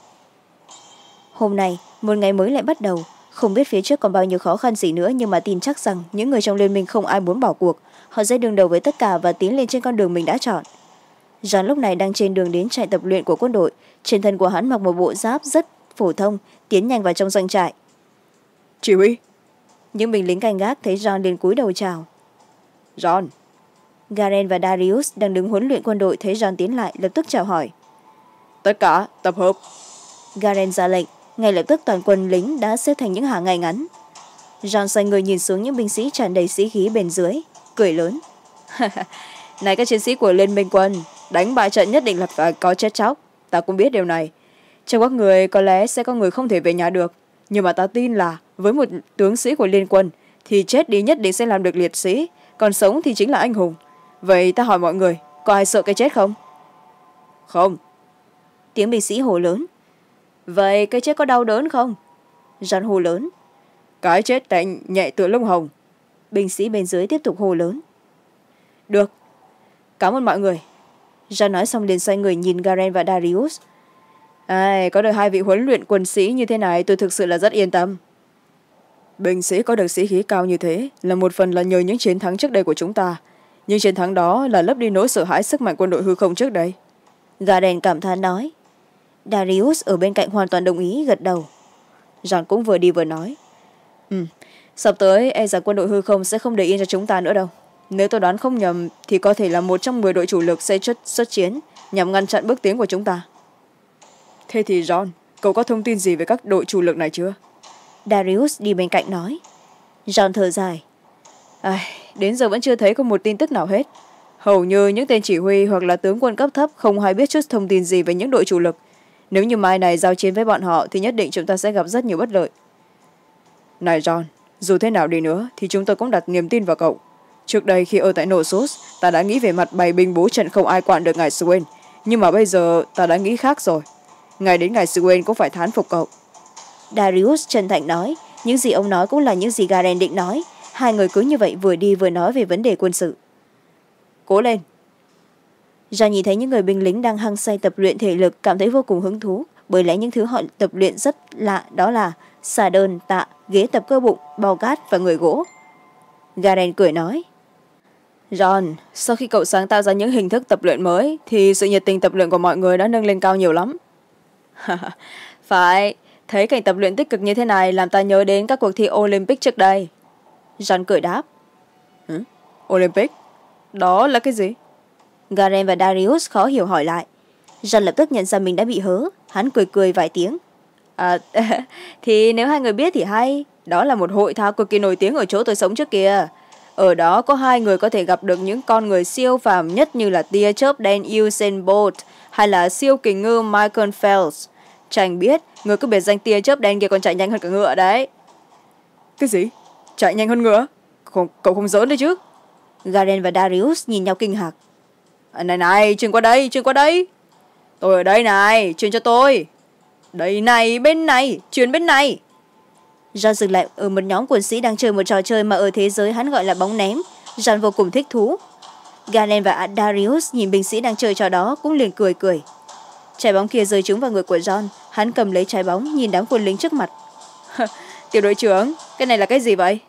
hôm nay một ngày mới lại bắt đầu không biết phía trước còn bao nhiêu khó khăn gì nữa nhưng mà tin chắc rằng những người trong liên minh không ai muốn bỏ cuộc họ sẽ đương đầu với tất cả và tiến lên trên con đường mình đã chọn john lúc này đang trên đường đến trại tập luyện của quân đội trên thân của hắn mặc một bộ giáp rất phổ thông tiến nhanh vào trong doanh trại chỉ huy những binh lính canh gác thấy john liền cúi đầu chào john garen và darius đang đứng huấn luyện quân đội thấy john tiến lại lập tức chào hỏi tất cả tập hợp garen ra lệnh ngay lập tức toàn quân lính đã xếp thành những hàng ngay ngắn john xoay người nhìn xuống những binh sĩ tràn đầy sĩ khí bên dưới cười lớn này các chiến sĩ của liên minh quân đánh bại trận nhất định là phải có chết chóc ta cũng biết điều này trong các người có lẽ sẽ có người không thể về nhà được nhưng mà ta tin là với một tướng sĩ của liên quân thì chết đi nhất định sẽ làm được liệt sĩ còn sống thì chính là anh hùng vậy ta hỏi mọi người có ai sợ cái chết không không tiếng binh sĩ hồ lớn vậy cái chết có đau đớn không gian hô lớn cái chết tại nhẹ tựa lông hồng binh sĩ bên dưới tiếp tục hô lớn được cảm ơn mọi người gian nói xong liền xoay người nhìn garen và darius ai có được hai vị huấn luyện quân sĩ như thế này tôi thực sự là rất yên tâm binh sĩ có được sĩ khí cao như thế là một phần là nhờ những chiến thắng trước đây của chúng ta nhưng chiến thắng đó là lấp đi nỗi sợ hãi sức mạnh quân đội hư không trước đây garen cảm thán nói darius ở bên cạnh hoàn toàn đồng ý gật đầu john cũng vừa đi vừa nói ừ sắp tới e rằng quân đội hư không sẽ không để yên cho chúng ta nữa đâu nếu tôi đoán không nhầm thì có thể là một trong m đội chủ lực sẽ xuất, xuất chiến nhằm ngăn chặn bước tiến của chúng ta thế thì john cậu có thông tin gì về các đội chủ lực này chưa darius đi bên cạnh nói john thở dài Ai, đến giờ vẫn chưa thấy có một tin tức nào hết hầu như những tên chỉ huy hoặc là tướng quân cấp thấp không hay biết chút thông tin gì về những đội chủ lực nếu như mai này giao chiến với bọn họ thì nhất định chúng ta sẽ gặp rất nhiều bất lợi này john dù thế nào đi nữa thì chúng tôi cũng đặt niềm tin vào cậu trước đây khi ở tại nosus ta đã nghĩ về mặt bày binh bố trận không ai quản được ngài swain nhưng mà bây giờ ta đã nghĩ khác rồi ngài đến ngài swain cũng phải thán phục cậu darius chân thành nói những gì ông nói cũng là những gì garen định nói hai người cứ như vậy vừa đi vừa nói về vấn đề quân sự cố lên ra nhìn thấy những người binh lính đang hăng say tập luyện thể lực cảm thấy vô cùng hứng thú bởi lẽ những thứ họ tập luyện rất lạ đó là xà đơn tạ ghế tập cơ bụng bao cát và người gỗ garen cười nói john sau khi cậu sáng tạo ra những hình thức tập luyện mới thì sự nhiệt tình tập luyện của mọi người đã nâng lên cao nhiều lắm phải thấy cảnh tập luyện tích cực như thế này làm ta nhớ đến các cuộc thi olympic trước đây john cười đáp olympic đó là cái gì garen và darius khó hiểu hỏi lại jan lập tức nhận ra mình đã bị hớ hắn cười cười vài tiếng à, thì nếu hai người biết thì hay đó là một hội thao cực kỳ nổi tiếng ở chỗ tôi sống trước kia ở đó có hai người có thể gặp được những con người siêu phàm nhất như là tia chớp đen usain bolt hay là siêu kỳ ngư michael phelps chàng biết người cứ biệt danh tia chớp đen kia còn chạy nhanh hơn cả ngựa đấy cái gì chạy nhanh hơn ngựa cậu, cậu không giỡn đấy chứ garen và darius nhìn nhau kinh hạc Ờ, này này chuyển qua đây chuyển qua đây tôi ở đây này chuyển cho tôi đây này bên này chuyển bên này John dừng lại ở một nhóm quân sĩ đang chơi một trò chơi mà ở thế giới hắn gọi là bóng ném. John vô cùng thích thú. Galen và Adarius nhìn binh sĩ đang chơi trò đó cũng liền cười cười. Trái bóng kia rơi trúng vào người của John. Hắn cầm lấy trái bóng nhìn đám quân lính trước mặt. Tiểu đội trưởng, cái này là cái gì vậy?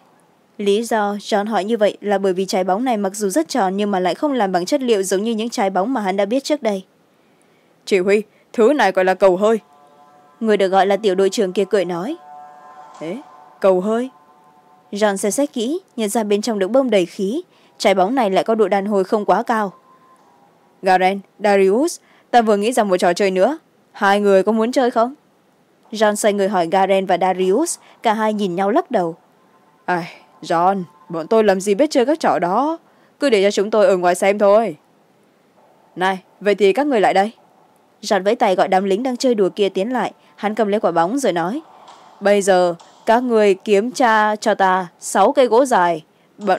lý do john hỏi như vậy là bởi vì trái bóng này mặc dù rất tròn nhưng mà lại không làm bằng chất liệu giống như những trái bóng mà hắn đã biết trước đây chỉ huy thứ này gọi là cầu hơi người được gọi là tiểu đội trưởng kia cười nói thế cầu hơi john xem xét kỹ nhận ra bên trong được bơm đầy khí trái bóng này lại có độ đàn hồi không quá cao garen darius ta vừa nghĩ ra một trò chơi nữa hai người có muốn chơi không john xoay người hỏi garen và darius cả hai nhìn nhau lắc đầu ai john bọn tôi làm gì biết chơi các trò đó cứ để cho chúng tôi ở ngoài xem thôi này vậy thì các người lại đây john với tay gọi đám lính đang chơi đùa kia tiến lại hắn cầm lấy quả bóng rồi nói bây giờ các người kiếm tra cho ta sáu cây gỗ dài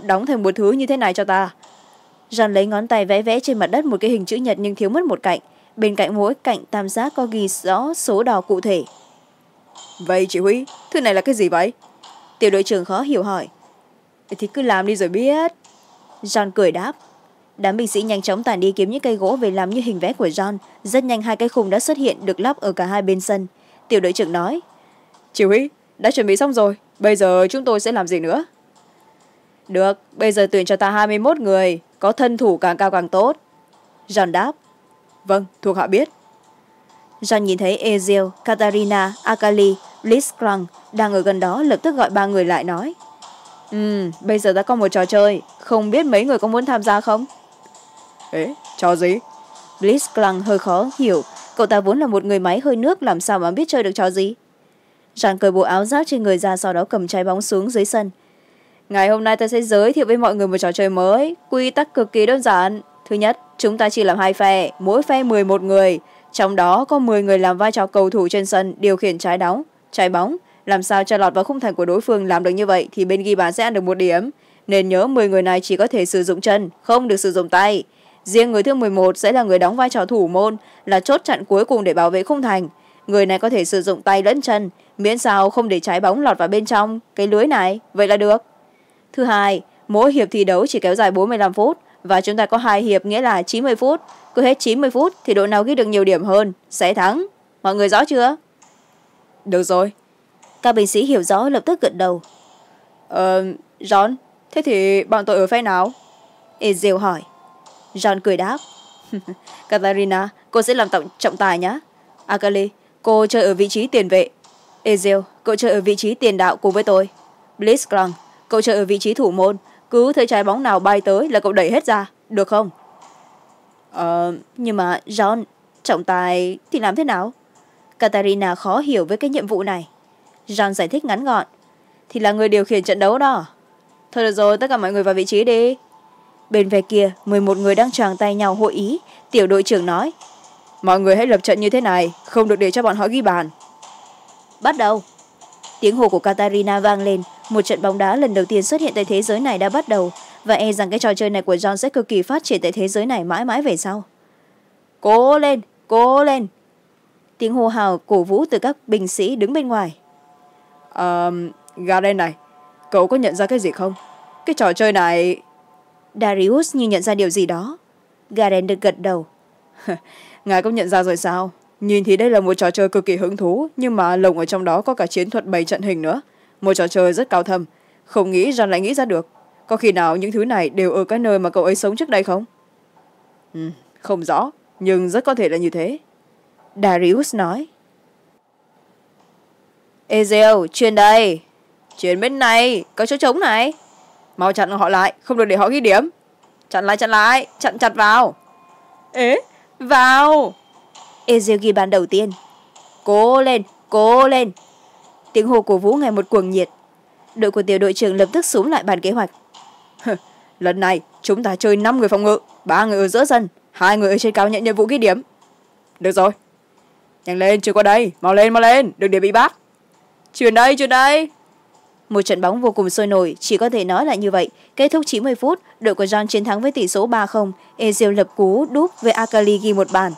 đóng thành một thứ như thế này cho ta john lấy ngón tay vẽ vẽ trên mặt đất một cái hình chữ nhật nhưng thiếu mất một cạnh bên cạnh mỗi cạnh tam giác có ghi rõ số đỏ cụ thể vậy chỉ huy thứ này là cái gì vậy tiểu đội trưởng khó hiểu hỏi thì cứ làm đi rồi biết. John cười đáp. Đám binh sĩ nhanh chóng tản đi kiếm những cây gỗ về làm như hình vẽ của John. Rất nhanh hai cây khung đã xuất hiện được lắp ở cả hai bên sân. Tiểu đội trưởng nói. Chỉ huy, đã chuẩn bị xong rồi. Bây giờ chúng tôi sẽ làm gì nữa? Được, bây giờ tuyển cho ta 21 người. Có thân thủ càng cao càng tốt. John đáp. Vâng, thuộc hạ biết. John nhìn thấy Ezio, Katarina, Akali, Blitzcrank đang ở gần đó lập tức gọi ba người lại nói. Ừ, bây giờ ta có một trò chơi, không biết mấy người có muốn tham gia không? Ế, trò gì? Blitzcrank hơi khó hiểu, cậu ta vốn là một người máy hơi nước làm sao mà biết chơi được trò gì? Giàn cởi bộ áo giáp trên người ra sau đó cầm trái bóng xuống dưới sân. Ngày hôm nay ta sẽ giới thiệu với mọi người một trò chơi mới, quy tắc cực kỳ đơn giản. Thứ nhất, chúng ta chỉ làm hai phe, mỗi phe 11 người, trong đó có 10 người làm vai trò cầu thủ trên sân điều khiển trái đóng, trái bóng. Làm sao cho lọt vào khung thành của đối phương làm được như vậy thì bên ghi bàn sẽ ăn được một điểm. Nên nhớ mười người này chỉ có thể sử dụng chân, không được sử dụng tay. Riêng người thứ mười một sẽ là người đóng vai trò thủ môn, là chốt chặn cuối cùng để bảo vệ khung thành. Người này có thể sử dụng tay lẫn chân, miễn sao không để trái bóng lọt vào bên trong cái lưới này, vậy là được. Thứ hai, mỗi hiệp thi đấu chỉ kéo dài bốn mươi 45 phút và chúng ta có hai hiệp nghĩa là chín mươi phút. Cứ hết chín mươi phút thì đội nào ghi được nhiều điểm hơn sẽ thắng. Mọi người rõ chưa? Được rồi, các binh sĩ hiểu rõ lập tức gật đầu ờ john thế thì bọn tôi ở phe nào ezio hỏi john cười đáp katarina cô sẽ làm tổng trọng tài nhé akali cô chơi ở vị trí tiền vệ ezio cậu chơi ở vị trí tiền đạo cùng với tôi blitzkrank cậu chơi ở vị trí thủ môn cứ thấy trái bóng nào bay tới là cậu đẩy hết ra được không ờ nhưng mà john trọng tài thì làm thế nào katarina khó hiểu với cái nhiệm vụ này jean giải thích ngắn gọn thì là người điều khiển trận đấu đó thôi được rồi tất cả mọi người vào vị trí đi bên về kia m một người đang tràng tay nhau hội ý tiểu đội trưởng nói mọi người hãy lập trận như thế này không được để cho bọn họ ghi bàn bắt đầu tiếng hồ của katarina vang lên một trận bóng đá lần đầu tiên xuất hiện tại thế giới này đã bắt đầu và e rằng cái trò chơi này của john sẽ cực kỳ phát triển tại thế giới này mãi mãi về sau cố lên cố lên tiếng hô hào cổ vũ từ các binh sĩ đứng bên ngoài um, Garen này Cậu có nhận ra cái gì không Cái trò chơi này Darius như nhận ra điều gì đó Garen được gật đầu Ngài cũng nhận ra rồi sao Nhìn thì đây là một trò chơi cực kỳ hứng thú Nhưng mà lồng ở trong đó có cả chiến thuật bày trận hình nữa Một trò chơi rất cao thâm Không nghĩ rằng lại nghĩ ra được Có khi nào những thứ này đều ở cái nơi mà cậu ấy sống trước đây không ừ, Không rõ Nhưng rất có thể là như thế Darius nói Ê Diều, chuyển đây. Chuyển bên này, có chỗ trống này. Mau chặn họ lại, không được để họ ghi điểm. Chặn lại, chặn lại, chặn chặt vào. Ế, vào. Ê Diều ghi bàn đầu tiên. Cố lên, cố lên. Tiếng hô cổ vũ ngày một cuồng nhiệt. Đội của tiểu đội trưởng lập tức xuống lại bàn kế hoạch. Lần này, chúng ta chơi 5 người phòng ngự, 3 người ở giữa sân, hai người ở trên cao nhận nhiệm vụ ghi điểm. Được rồi. Nhanh lên, chưa qua đây, mau lên, mau lên, đừng để bị bắt. Chuyển đây, chuyển đây. Một trận bóng vô cùng sôi nổi, chỉ có thể nói là như vậy. Kết thúc 90 phút, đội của John chiến thắng với tỷ số 3-0. Ezio lập cú đúp với Akali ghi một bàn.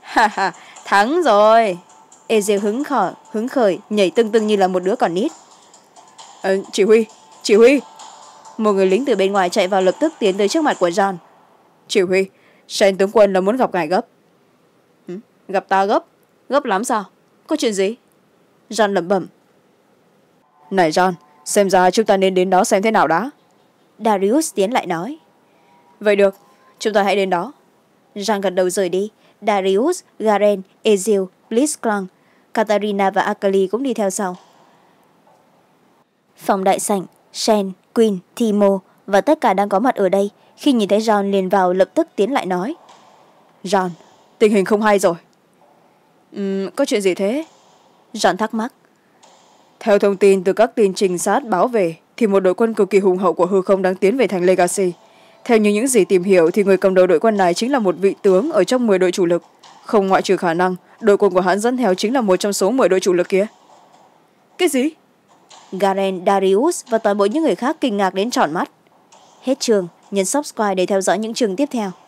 Ha thắng rồi. Ezio hứng khởi, hứng khởi, nhảy tưng tưng như là một đứa còn nít. À, chỉ huy, chỉ huy. Một người lính từ bên ngoài chạy vào lập tức tiến tới trước mặt của John. Chỉ huy, Shane tướng quân là muốn gặp ngài gấp. gặp ta gấp? Gấp lắm sao? Có chuyện gì? john lẩm bẩm này john xem ra chúng ta nên đến đó xem thế nào đã darius tiến lại nói vậy được chúng ta hãy đến đó john gật đầu rời đi darius garen Ezio, blitzcrank katarina và akali cũng đi theo sau phòng đại sảnh shen queen timo và tất cả đang có mặt ở đây khi nhìn thấy john liền vào lập tức tiến lại nói john tình hình không hay rồi ừ, có chuyện gì thế dọn thắc mắc theo thông tin từ các tin trình sát báo về thì một đội quân cực kỳ hùng hậu của hư không đang tiến về thành legacy theo như những gì tìm hiểu thì người cầm đầu đội quân này chính là một vị tướng ở trong m đội chủ lực không ngoại trừ khả năng đội quân của hắn dẫn theo chính là một trong số m đội chủ lực kia cái gì garen darius và toàn bộ những người khác kinh ngạc đến tròn mắt hết trường nhấn subscribe để theo dõi những trường tiếp theo